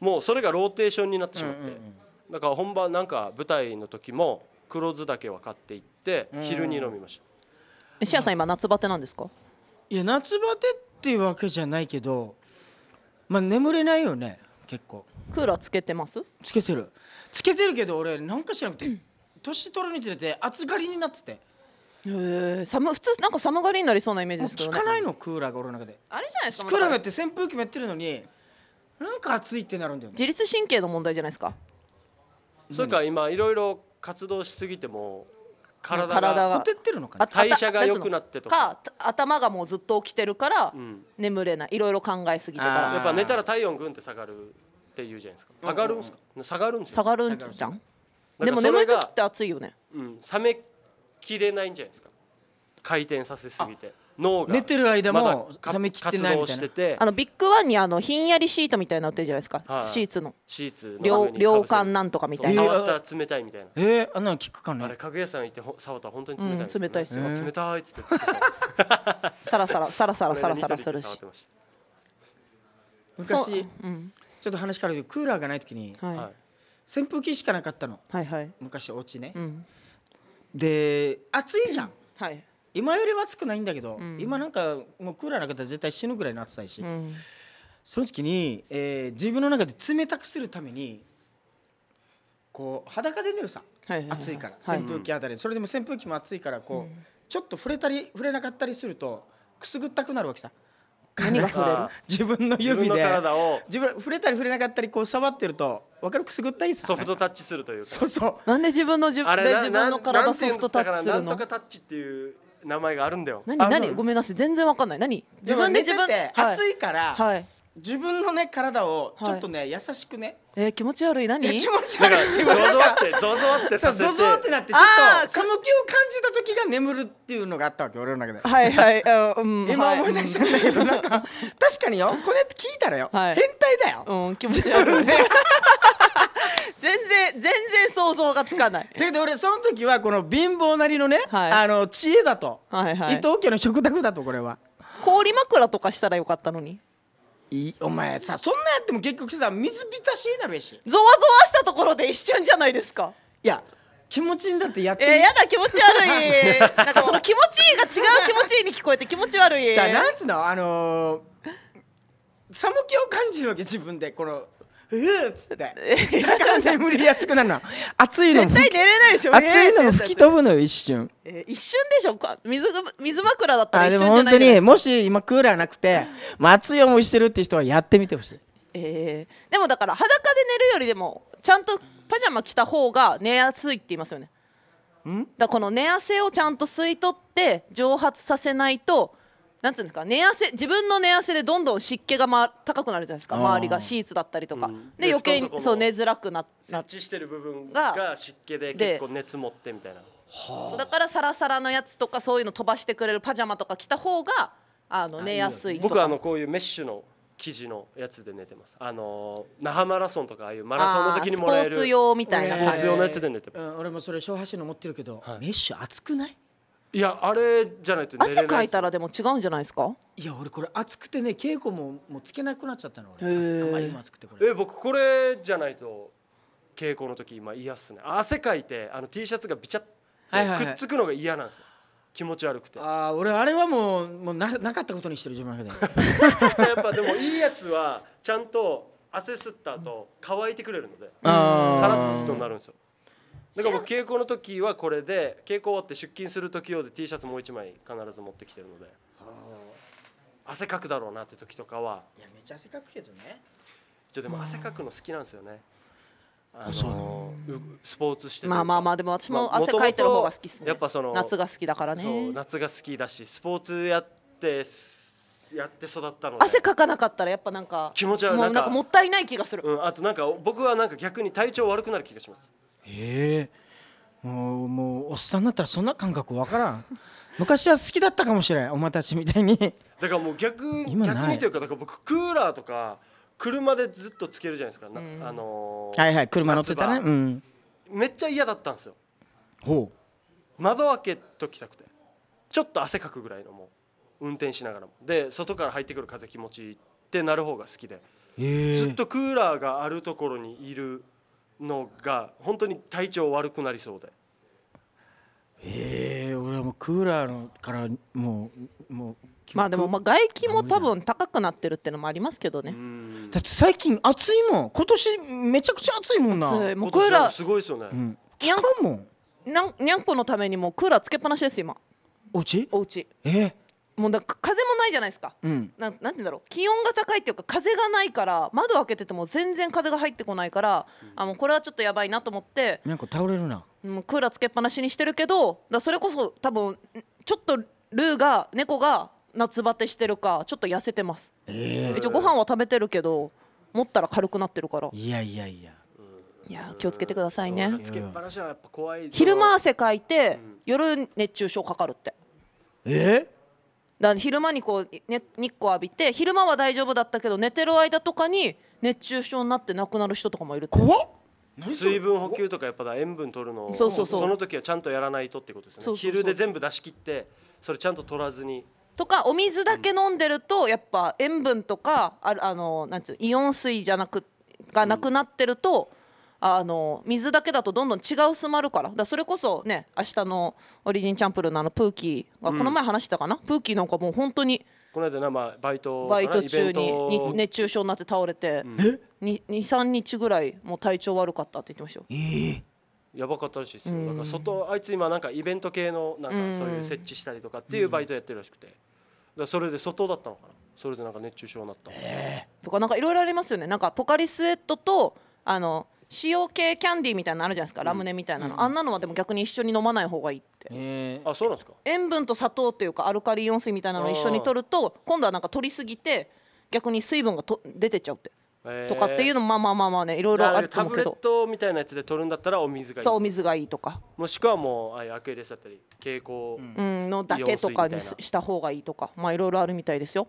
もうそれがローテーションになってしまって、うんうんうん、だから本番なんか舞台の時も黒酢だけは買っていって昼に飲みました、うん、シアさん今夏バテなんですかいや夏バテっていうわけじゃないけどまあ眠れないよね結構クーラーつけてますつけてるつけてるけど俺なんか知らなくて年取るにつれて暑がりになっててへえ寒普通なんか寒がりになりそうなイメージですけど、ね、効かないのクーラーが俺の中であれじゃないですかクーラーやって扇風機もやってるのになんか暑いってなるんだよね自律神経の問題じゃないですかそれか今いろいろ活動しすぎても体が体が体てるのか代謝が良くなってとか頭がもうずっと起きてるから、眠れないいろいろ考えすぎてからやっぱ寝たら体温ぐんって下がるっていうじゃないですか下がるんすか、うんうん、下がるんです下がるんじゃんでも眠い時って暑いよねうん冷めきれないんじゃないですか回転させすぎて脳が寝てる間も冷めきってないみたいなあのビッグワンにあのひんやりシートみたいなの売ってるじゃないですか、はい、シーツのシーツ涼涼感なんとかみたいな触ったら冷たいみたいなえー、あんなの聞くかねあれ家具屋さん行って触ったら本当に冷たい、ねうん、冷たいっすよ、えー、冷たいっつってさらさらさらさらさらさらするし昔、うん、ちょっと話変わるけどクーラーがない時に、はい、扇風機しかなかったの、はいはい、昔お家ね、うん、で暑いじゃん、はい今よりは暑くないんだけど、うん、今なんかもうクーラーなかったら絶対死ぬぐらいの暑さやし、うん、その時に、えー、自分の中で冷たくするためにこう裸で寝るさ、はいはいはい、暑いから扇風機あたり、はい、それでも扇風機も暑いからこう、うん、ちょっと触れたり触れなかったりするとくすぐったくなるわけさ。何が触れる自分の指で自分触れたり触れなかったりこう触ってると分かるくすぐったいソフトタッチするというそうそうなんで自分の自分で自分の体ソフトタッチするのなんとかタッチっていう名前があるんだよ何何ごめんなさい全然わかんない何自分で自分で暑いから、はい、自分のね体をちょっとね、はい、優しくねえー、気持ち悪い何気持ち悪いゾゾってゾゾってさゾゾってなってちょっと寒気を感じた時が眠るっていうのがあったわけ俺の中ではいはい、うん、今思い出したんだけど、はい、なんか確かによこれって聞いたらよ、はい、変態だよ、うん、気持ち悪い 全然全然想像がつかないだけど俺その時はこの貧乏なりのね、はい、あの知恵だと、はいはい、伊藤家の食卓だとこれは氷枕とかしたらよかったのにいお前さそんなやっても結局さ水浸しになるやしゾワゾワしたところで一瞬じゃないですかいや気持ちいいんだってやってえー、やだ気持ち悪いなんかその気持ちいいが違う気持ちいいに聞こえて気持ち悪いじゃあなんつうのあのー、寒気を感じるわけ自分でこのふうっつってだから眠りやすくなるの熱いの絶対寝れないでしょいの吹き飛ぶのよ一瞬、えー、一瞬でしょ水水枕だったら一瞬じゃないで本当にもし今クーラーなくて、まあ、い思いしてるって人はやってみてほしいえー、でもだから裸で寝るよりでもちゃんとパジャマ着た方が寝やすいって言いますよねだこの寝汗をちゃんと吸い取って蒸発させないとなんつうんですか寝汗自分の寝汗でどんどん湿気が、ま、高くなるじゃないですか周りがシーツだったりとか、うん、で余計にそう寝づらくなっ設置してる部分が湿気で結構熱持ってみたいな、はあ、だからサラサラのやつとかそういうの飛ばしてくれるパジャマとか着た方があの寝やすい僕あのこういうメッシュの生地のやつで寝てますあの那覇マラソンとかああいうマラソンの時にもらえるスポーツ用みたいなポーツ用のやつで寝てます、うん、俺もそれ小橋の持ってるけど、はい、メッシュ熱くないいやあれじゃないと汗かいたらでも違うんじゃないですかいや俺これ暑くてね稽古ももうつけなくなっちゃったの俺あまりにも暑くてこれえ僕これじゃないと稽古の時今嫌っすね汗かいてあの T シャツがびちゃい、くっつくのが嫌なんですよ、気持ち悪くてああ俺あれはもうもうななかったことにしてる自分だけで じゃやっぱでもいいやつはちゃんと汗吸った後乾いてくれるのでさらっとなるんですよんか僕稽古の時はこれで稽古終わって出勤する時用で T シャツもう1枚必ず持ってきてるので汗かくだろうなって時とかはいやめっちゃ汗かくけどねちょでも汗かくの好きなんですよねあのスポーツしてまあまあまあでも私も汗かいてる方が好きですねやっぱその夏が好きだからねそう夏が好きだしスポーツやってやって育ったの汗かかなかったらやっぱなんか気持ちはなんかもったいない気がする、うん、あとなんか僕はなんか逆に体調悪くなる気がしますええもうもうおっさんになったらそんな感覚わからん 昔は好きだったかもしれんお前たちみたいにだからもう逆今逆にというかだから僕クーラーとか車でずっとつけるじゃないですか、あのーはいはい車乗ってたねうんめっちゃ嫌だったんですよほ窓開けときたくてちょっと汗かくぐらいのもう運転しながらもで外から入ってくる風気持ちいいってなる方が好きでずっとクーラーがあるところにいるのが本当に体調悪くなりそうで。ええー、俺はもうクーラーのからもうもうまあでもまあ外気も多分高くなってるってのもありますけどねだって最近暑いもん今年めちゃくちゃ暑いもんな暑いもうクーラーすごいですよね、うん、効かんもんにゃんこのためにもクーラーつけっぱなしです今おうちおうちえー、もうだ風もないじゃないですか、うん、ななんて言うんだろう気温が高いっていうか風がないから窓開けてても全然風が入ってこないから、うん、あもうこれはちょっとやばいなと思ってなんか倒れるな、うん、クーラーつけっぱなしにしてるけどだそれこそ多分ちょっとルーが猫が夏バテしてるかちょっと痩せてます、えー、一応ご飯は食べてるけど持ったら軽くなってるからいやいやいやいや気をつけてくださいね昼間汗かいて、夜熱中症かかるってえー、だ昼間にこう、ね、日光浴びて昼間は大丈夫だったけど寝てる間とかに熱中症になって亡くなる人とかもいる怖っ水分補給とかやっぱ塩分取るのをそうそうそうその時はちゃんとやらないとってことですねそうそうそう昼で全部出し切ってそれちゃんと取らずにとかお水だけ飲んでるとやっぱ塩分とかああのなんていうイオン水じゃなくがなくなってると、あの水だけだとどんどん違う薄まるからだそれこそね明日のオリジンチャンプルのあのプーキーがこの前話したかな、うん、プーキーなんかもう本当にこの間な、まあ、バイトバイト中にに熱中症になって倒れて、うん、23日ぐらいもう体調悪かったって言ってましたよ。えーやばかったらしいですよ、うん、なんか外あいつ今なんかイベント系のなんかそういう設置したりとかっていうバイトやってるらしくて、だそれで外だったのかなそれでなんか熱中症になった、えー、とかなんかいろいろありますよねなんかポカリスエットとあの塩系キャンディーみたいなのあるじゃないですか、ラムネみたいなの、うん、あんなのはでも逆に一緒に飲まない方がいいってあそうなんですか塩分と砂糖っていうかアルカリイオン水みたいなのを一緒に取ると今度はなんか取りすぎて逆に水分がと出てっちゃうってとかっていうのもまあまあまあまあねいろいろあると思うけどタブレットみたいなやつで取るんだったらお水がいいそうお水がいいとかもしくはもうあいアクエリスだったり蛍光、うん、のだけとかにした方がいいとかまあいろいろあるみたいですよ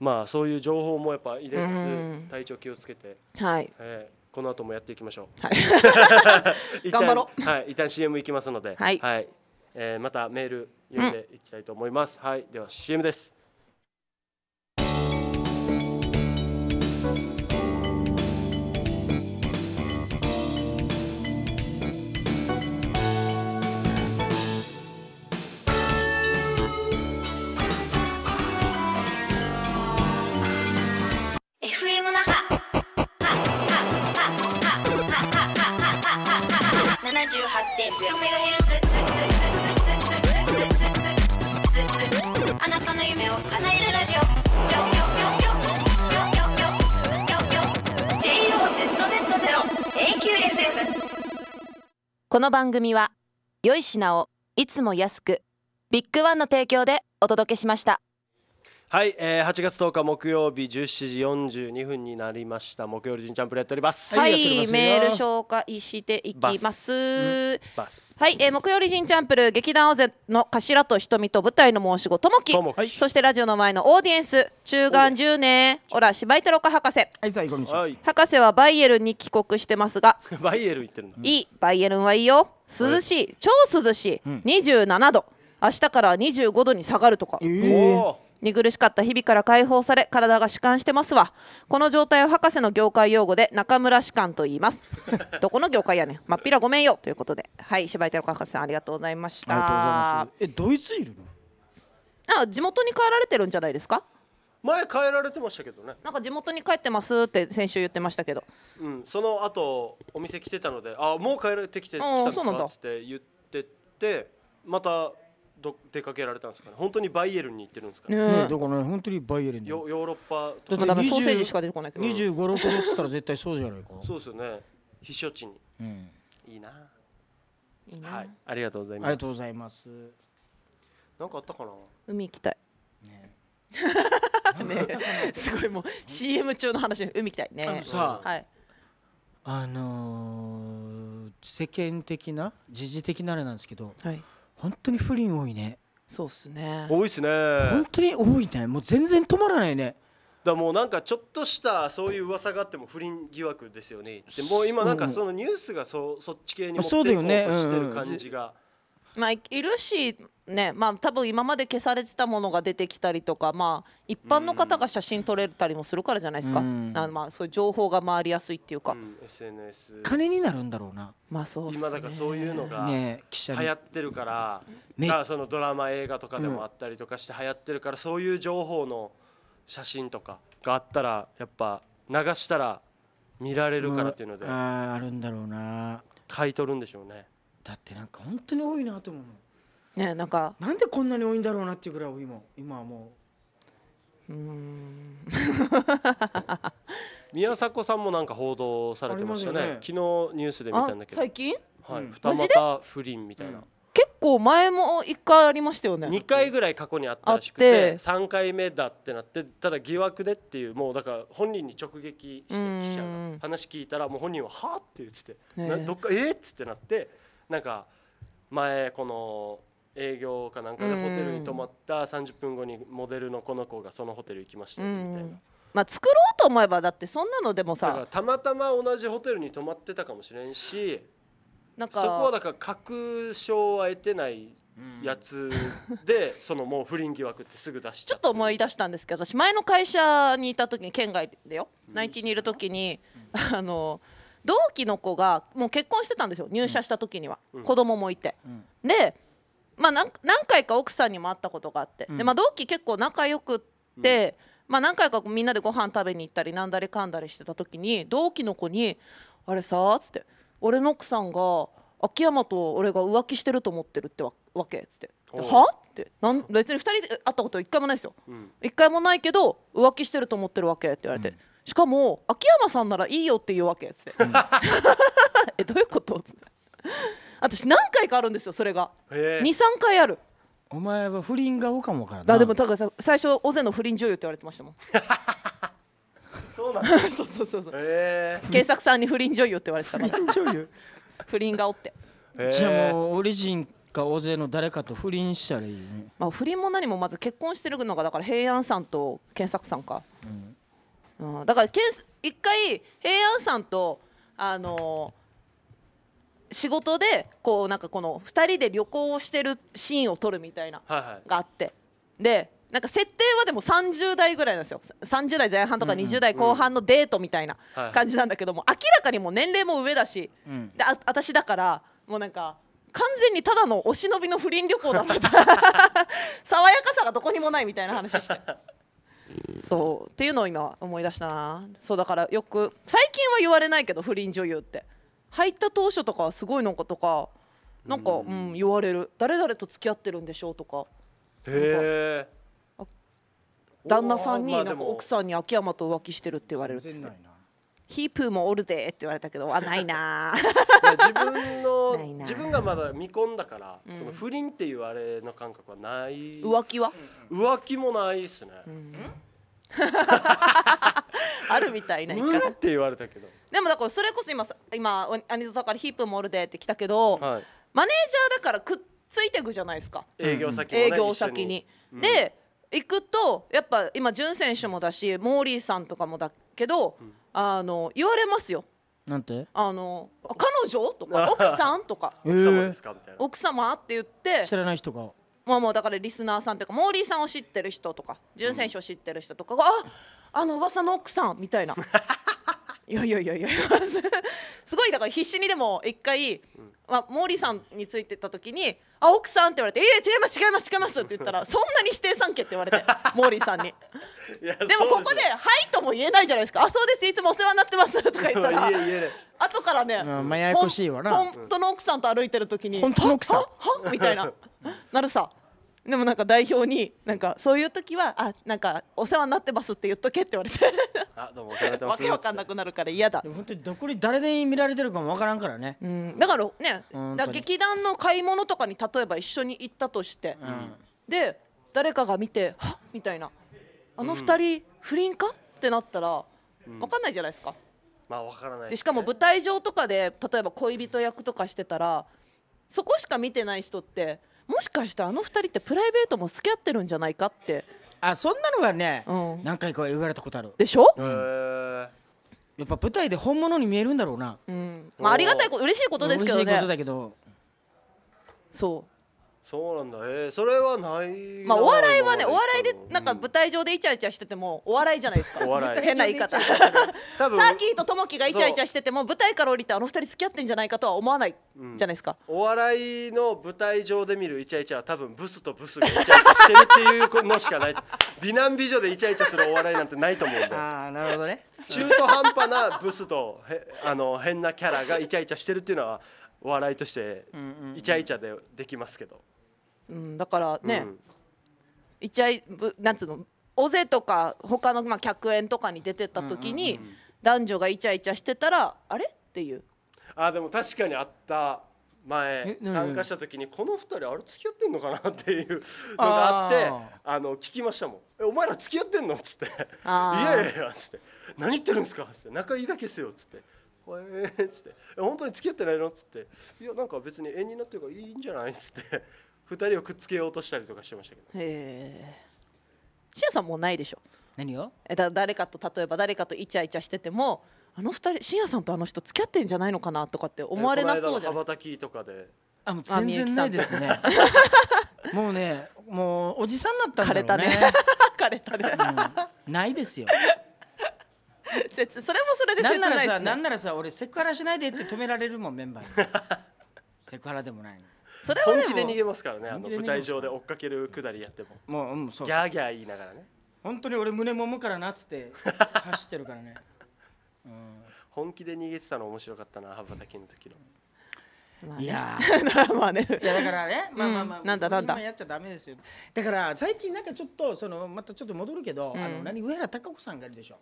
まあそういう情報もやっぱ入れつつ体調気をつけて、はい、えーこの後もやっていきましょう。はい、頑張ろう。はい、一旦 CM いきますので、はい、はい、えー、またメール読んでいきたいと思います。うん、はい、では CM です。78.0MHz あなたの夢を叶えるラジオこの番組は良い品をいつも安くビッグワンの提供でお届けしました。はい、えー、8月10日木曜日17時42分になりました木曜日ジンチャンプルやっておりますはい、はい、メール紹介していきますはい、えー、木曜日ジンチャンプル劇団オゼの頭と瞳と舞台の申し子ともきそしてラジオの前のオーディエンス中眼10年おら芝居太郎か博士はい最後に博士はバイエルンに帰国してますが バイエル行ってるいいバイエルンはいいよ涼しい、はい、超涼しい、うん、27度明日から25度に下がるとか、ー、おお寝苦しかった日々から解放され体が弛緩してますわこの状態を博士の業界用語で中村弛緩と言います どこの業界やねんまっぴらごめんよということではい柴田太郎博士さんありがとうございましたえドイツいるのあ地元に帰られてるんじゃないですか前帰られてましたけどねなんか地元に帰ってますって先週言ってましたけどうんその後お店来てたのであもう帰られてきてきたんですかって言っててまたど出かけられたんですかね本当にバイエルンに行ってるんですかねねだからね本当にバイエルンヨヨーロッパだってだソーセージしか出てこないけど25、6度つったら絶対そうじゃないかそうですよね避暑地に、うん、いいないいなはいありがとうございますありがとうございますなんかあったかな海行きたいね ね、すごいもう CM 中の話海行きたいねあのはい、あのー、世間的な時事的なあれなんですけど、はい本当に不倫多いねそうっすね多いっすね本当に多いねもう全然止まらないねだもうなんかちょっとしたそういう噂があっても不倫疑惑ですよねでもう今なんかそのニュースがそそっち系に持っていこうとしてる感じが、うんうんまあ、いるしねまあ多分今まで消されてたものが出てきたりとかまあ一般の方が写真撮れたりもするからじゃないですか、うん、あのまあそういう情報が回りやすいっていうか、うん、SNS 金になるんだろうなまあそう、ね、今だからそういうのが流行ってるから、ね、からそのドラマ映画とかでもあったりとかして流行ってるから、そういう情報の写真とかがあったらやっぱ流したら見られるからっていうので、ああるんだろうな買い取るんでしょうねだってなんか本当に多いなと思うねなんかなんでこんなに多いんだろうなっていうぐらい多いもん今はもううん 宮迫さんもなんか報道されてましたねあり昨日ニュースで見たんだけど、最近はうい、ん二股不倫みたいな、結構前も一回ありましたよね二回ぐらい過去にあったらしくてて回目だってなってただ疑惑でっていうもうだから本人に直撃して記者うが話聞いたらもう本人は「はって言ってて、ねどっか「えっ?」っつってなってなんか前この営業かなんかでホテルに泊まった30分後にモデルのこの子がそのホテル行きましたみたいな。まあ、作ろうと思えばだってそんなのでもさたまたま同じホテルに泊まってたかもしれんしなんかそこはだから確証は得てないやつで、そのもう不倫疑惑ってすぐ出しちちょっと思い出したんですけど私前の会社にいた時に県外でよ内地にいる時に、あの同期の子がもう結婚してたんですよ入社した時には、うん、子供もいて、うん、で、まあ、何回か奥さんにも会ったことがあって、うん、でまあ、同期結構仲良くって、まあ、何回かみんなでご飯食べに行ったりなんだりかんだりしてた時に同期の子に「あれさ」っつって「俺の奥さんが秋山と俺が浮気してると思ってるってわけ」っつって「は?」ってなん別に2人で会ったこと1回もないですよ、うん、1回もないけど浮気してると思ってるわけって言われて。しかも秋山さんならいいよって言うわけっつって、うん、えどういうことって私何回かあるんですよそれが23回あるお前は不倫顔かもからなあでもたかさ最初尾瀬の不倫女優って言われてましたもん そうなん そうそうそうそう検索さんに不倫女優って言われてたから不倫女優不倫顔ってじゃあもうオリジンか大勢の誰かと不倫したらいいよね、まあ、不倫も何もまず結婚してるのがだから平安さんと検索さんか、うんうん、だからけん一回平安さんとあのー、仕事でこうなんかこの2人で旅行をしてるシーンを撮るみたいながあって、はいはい、でなんか設定はでも30代ぐらいなんですよ30代前半とか20代後半のデートみたいな感じなんだけども、明らかにもう年齢も上だし、であ私だからもうなんか完全にただのお忍びの不倫旅行だった 爽やかさがどこにもないみたいな話してそうっていうのを今思い出したなそうだからよく最近は言われないけど不倫女優って入った当初とかすごいのかとかなんか、うん、うん、言われる誰々と付き合ってるんでしょうとかへえ旦那さんになんか奥さんに秋山と浮気してるって言われるって、ね、ヒープーもおるでって言われたけどあないな自分の 自分がまだ未婚だから、うん、その不倫って言わあれの感覚はない浮気は浮気もないですね、うん あるみたいな無って言われたけどでもだからそれこそ今今アニソサカからヒップモルデでって来たけど、はい、マネージャーだからくっついていくじゃないですか営業先、ね、営業先に、うん、で行くとやっぱ今潤選手もだしモーリーさんとかもだけど、うん、あの言われますよなんてあの彼女とか 奥さんとか、えー、奥様って言って知らない人がまあもうだからリスナーさんというかモーリーさんを知ってる人とか潤選手を知ってる人とかが「ああの噂の奥さん」みたいな。いやいやいやいやすごいだから必死にでも一回、まあ、モーリーさんについてた時に「あ奥さん」って言われて「いや違います違います違います」って言ったら「そんなに否定さんけ」って言われてモーリーさんに でもここで「はい」とも言えないじゃないですか「あそうですいつもお世話になってます」とか言ったら 後からね、まややこしいわな本当の奥さんと歩いてる時に「本当の奥さんみたいななるさでもなんか代表になんかそういう時はあなんかお世話になってますって言っとけって言われてあどうもお世話になってますわけわかんなくなるから嫌だ本当にどこに誰で見られてるかもわからんからね、うん、だからねだ劇団の買い物とかに例えば一緒に行ったとして、うん、で誰かが見てはっみたいなあの二人、不倫かってなったらわかんないじゃないですか、まあわからない、ね、しかも舞台上とかで例えば恋人役とかしてたらそこしか見てない人ってもしかしてあの二人ってプライベートも付き合ってるんじゃないかってあそんなのがね、うん、何回か言われたことあるでしょ、うん、やっぱ舞台で本物に見えるんだろうな、うんまあ、ありがたいこ嬉しいことですけどね嬉しいことだけどそうそうなんだえー、それはないまあお笑いはねお笑いでなんか舞台上でイチャイチャしててもお笑いじゃないですか 変な言い方サーキーとともきがイチャイチャしてても舞台から降りてあの二人付き合ってんじゃないかとは思わないじゃないですか、うん、お笑いの舞台上で見るイチャイチャは多分ブスとブスがイチャイチャしてるっていうのしかない美男美女でイチャイチャするお笑いなんてないと思うんでああなるほどね中途半端なブスとへあの変なキャラがイチャイチャしてるっていうのはお笑いとしてイチャイチャでできますけど、うんうんうんうん、だからね、うん、一愛なんつうの尾瀬とか他のまあ客演とかに出てた時に、うんうんうん、男女がイチャイチャしてたらあれっていうあでも確かにあった前参加した時にこの2人あれ付き合ってんのかなっていうのがあってあの聞きましたもん「えお前ら付き合ってんの?」っつって「いやいやいや」っつって「何言ってるんですか?」っつって「仲いいだけっすよ」っつって「ええー」っつって「本当に付き合ってないの?」っつって「いやなんか別に縁になってるからいいんじゃない?」っつって二人をくっつけようとしたりとかしてましたけどへえしやさんもうないでしょ何をえだ誰かと例えば誰かとイチャイチャしててもあの二人しやさんとあの人付き合ってんじゃないのかなとかって思われなそうじゃん羽ばたきとかであもう全然ないですね もうねもうおじさんになったんだろうね枯れたね枯れたね、うん、ないですよせつそれもそれで切ないです、ね、なんならさなんならさ俺セクハラしないでって止められるもんメンバーに セクハラでもないのそれは本気で逃げますからねあの舞台上で追っかけるくだりやってももう、うん、そうギャーギャー言いながらね本当に俺胸揉むからなっつって 走ってるからね、うん、本気で逃げてたの面白かったな羽ばたきの時の、いやまあねいや だからねまあまあまあ、うん、なんだなんだやっちゃダメですよだから最近なんかちょっとそのまたちょっと戻るけど、うん、あの何上原貴子さんがいるでしょ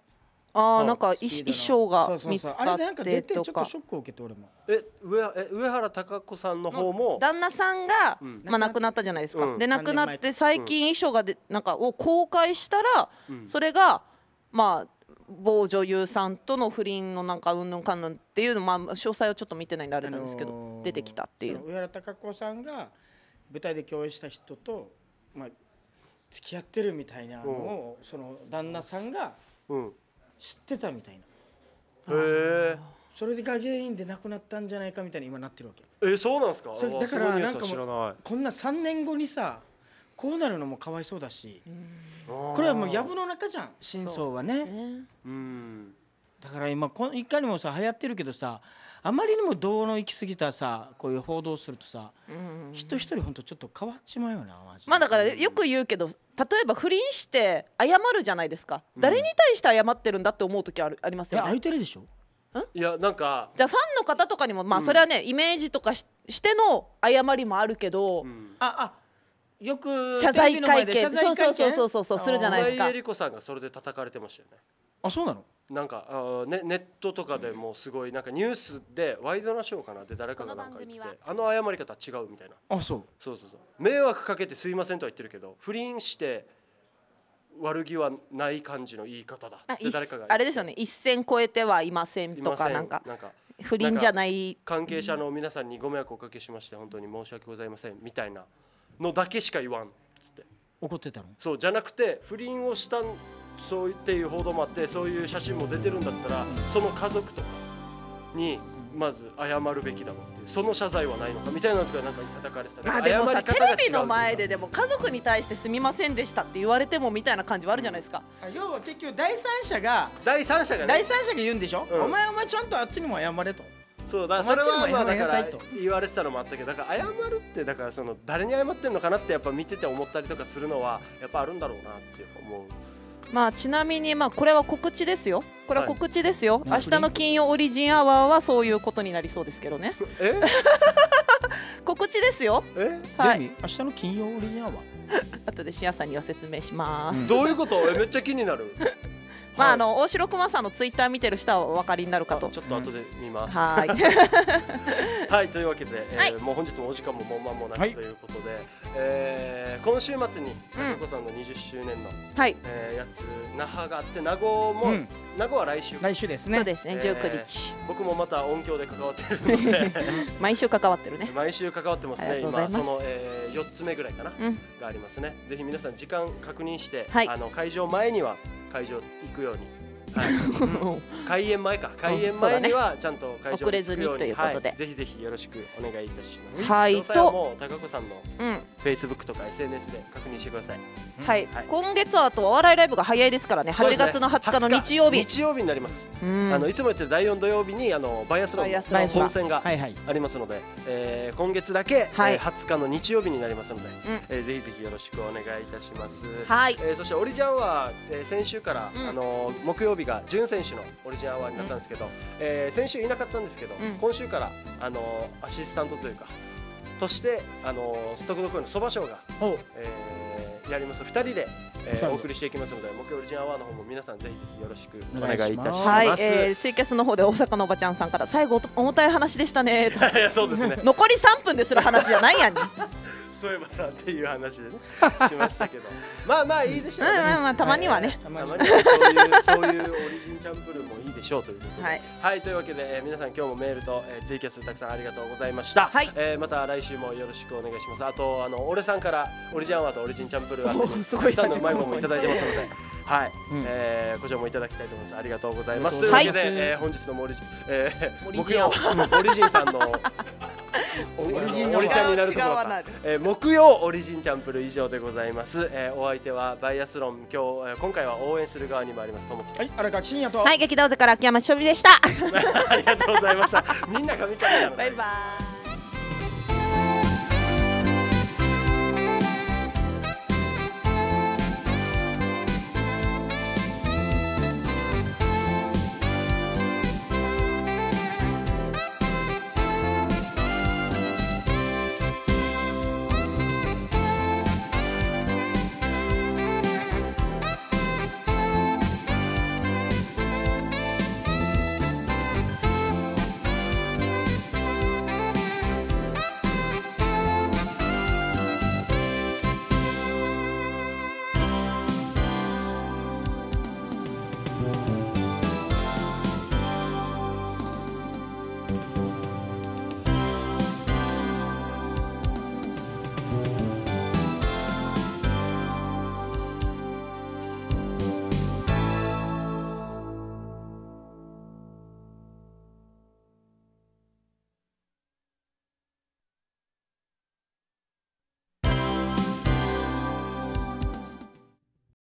ああなんか衣装が見つかってとかあれなんか出てちょっとショックを受けて俺もえ上え上原貴子さんの方も旦那さんが、うん、まあ亡くなったじゃないですか、うん、で亡くなって最近衣装がで、なんかを公開したら、うん、それがまあ某女優さんとの不倫のなんかうんぬんかんぬんっていうのまあ詳細はちょっと見てないんであれなんですけど、あのー、出てきたっていう上原貴子さんが舞台で共演した人とまあ付き合ってるみたいなのを、その旦那さんが、うん知ってたみたいなへえそれが原因で亡くなったんじゃないかみたいに今なってるわけえそうなんですかそだからなんかもうこんな3年後にさこうなるのもかわいそうだし、これはもう藪の中じゃん真相はね、ね、だから今こいかにもさ流行ってるけどさあまりにも道の行き過ぎたさこういう報道するとさ、うんうん、人一人本当ちょっと変わっちまうよなまあだからよく言うけど例えば不倫して謝るじゃないですか、うん、誰に対して謝ってるんだって思う時あるありますよね空いてるでしょいやなんかじゃあファンの方とかにもまあそれはね、うん、イメージとかししての謝りもあるけど、うん、ああよく謝罪会見そうそうそうそうそうするじゃないですか小田井理子さんがそれで叩かれてましたよねあそうなのなんかあねネットとかでもすごいなんかニュースでワイドナショーかなで誰かがなんか言ってあの謝り方は違うみたいなあそうそうそうそう迷惑かけてすいませんとは言ってるけど不倫して悪気はない感じの言い方だって誰かがあれですよね一線超えてはいませんとかなんかなんか不倫じゃない関係者の皆さんにご迷惑をおかけしまして本当に申し訳ございませんみたいなのだけしか言わんっつって。怒ってたのそうじゃなくて不倫をしたそうっていう報道もあってそういう写真も出てるんだったら、その家族とかにまず謝るべきだろうっていうその謝罪はないのかみたいなのとかなんか叩かれてた、まあでもさテレビの前ででも家族に対してすみませんでしたって言われてもみたいな感じはあるじゃないですか、要は結局第三者が第三者が、ね、第三者が言うんでしょ、うん、お前お前ちゃんとあっちにも謝れとそうだそれはまあだから言われてたのもあったけどだから謝るってだからその誰に謝ってんのかなってやっぱ見てて思ったりとかするのはやっぱあるんだろうなって思う。まあ、ちなみに、まあ、これは告知ですよ。これは告知ですよ。はい、明日の金曜オリジンアワーはそういうことになりそうですけどね。え告知ですよ。え、はい。明日の金曜オリジンアワー。後でシアさんには説明します。どういうこと？めっちゃ気になる。まあ、あの大城くまさんのツイッター見てる人はお分かりになるかとちょっと後で見ます、はい はいというわけで、えー、もう本日もお時間ももう間もなくということで、はえ今週末にかこさんの20周年の、はいえー、やつ那覇があって名護も、う名護は来週来週ですねそうですね19日、僕もまた音響で関わってるので 毎週関わってるね毎週関わってますね今その、えー、4つ目ぐらいかな、うん、がありますねぜひ皆さん時間確認して、あの会場前には会場行くように。はい、開演前か開演前にはちゃんと会場に遅れずにということで、はい、ぜひぜひよろしくお願いいたします。はい、と高子さんの、うんフェイスブックとか SNS で確認してください、はい、はい、今月はあとお笑いライブが早いですからね8月の20日の日曜日、ね、日曜日になりますあのいつも言ってる第4土曜日にあのバイアスロンの本戦がありますので、はいはい、えー、今月だけ、はい、えー、20日の日曜日になりますので、うん、えー、ぜひぜひよろしくお願いいたしますはい、えー、そしてオリジンは、えー、先週から、うん、あの木曜日が準選手のオリジンアワーになったんですけど、うん、えー、先週いなかったんですけど、うん、今週からあのアシスタントというかとしてあのストックドコインのそば賞が、えー、やります二人で、えー、お送りしていきますので木曜オリジンアワーの方も皆さんぜひぜひよろしくお願いいたしますはい、えー、ツイキャスの方で大阪のおばちゃんさんから最後重たい話でしたね そうですね残り三分でする話じゃないやん、ね そういえばさっていう話でしましたけど まあまあいいでしょう、ね、まあまあたまにはね、はい、たまにはそういうそういうオリジンチャンプルもいいでしょうということで、はい、はい、というわけで、えー、皆さん今日もメールと、えー、ツイキャスたくさんありがとうございました、はい、えー、また来週もよろしくお願いしますあとあの俺さんからオリジンアワードオリジンチャンプルーすごいたくさんのマイもいただいてますので。はい、うん、えー、こちらもいただきたいと思います。ありがとうございます。というわけで、はい、えー、本日の森、えー、木曜オリジンさんの オリちゃんになるところか、えー、木曜オリジンチャンプル以上でございます、えー、お相手はバイアスロン今日、えー、今回は応援する側にもありますともきはい荒垣真也とはい劇道図から秋山しょびでした ありがとうございましたみんな神々バイバイ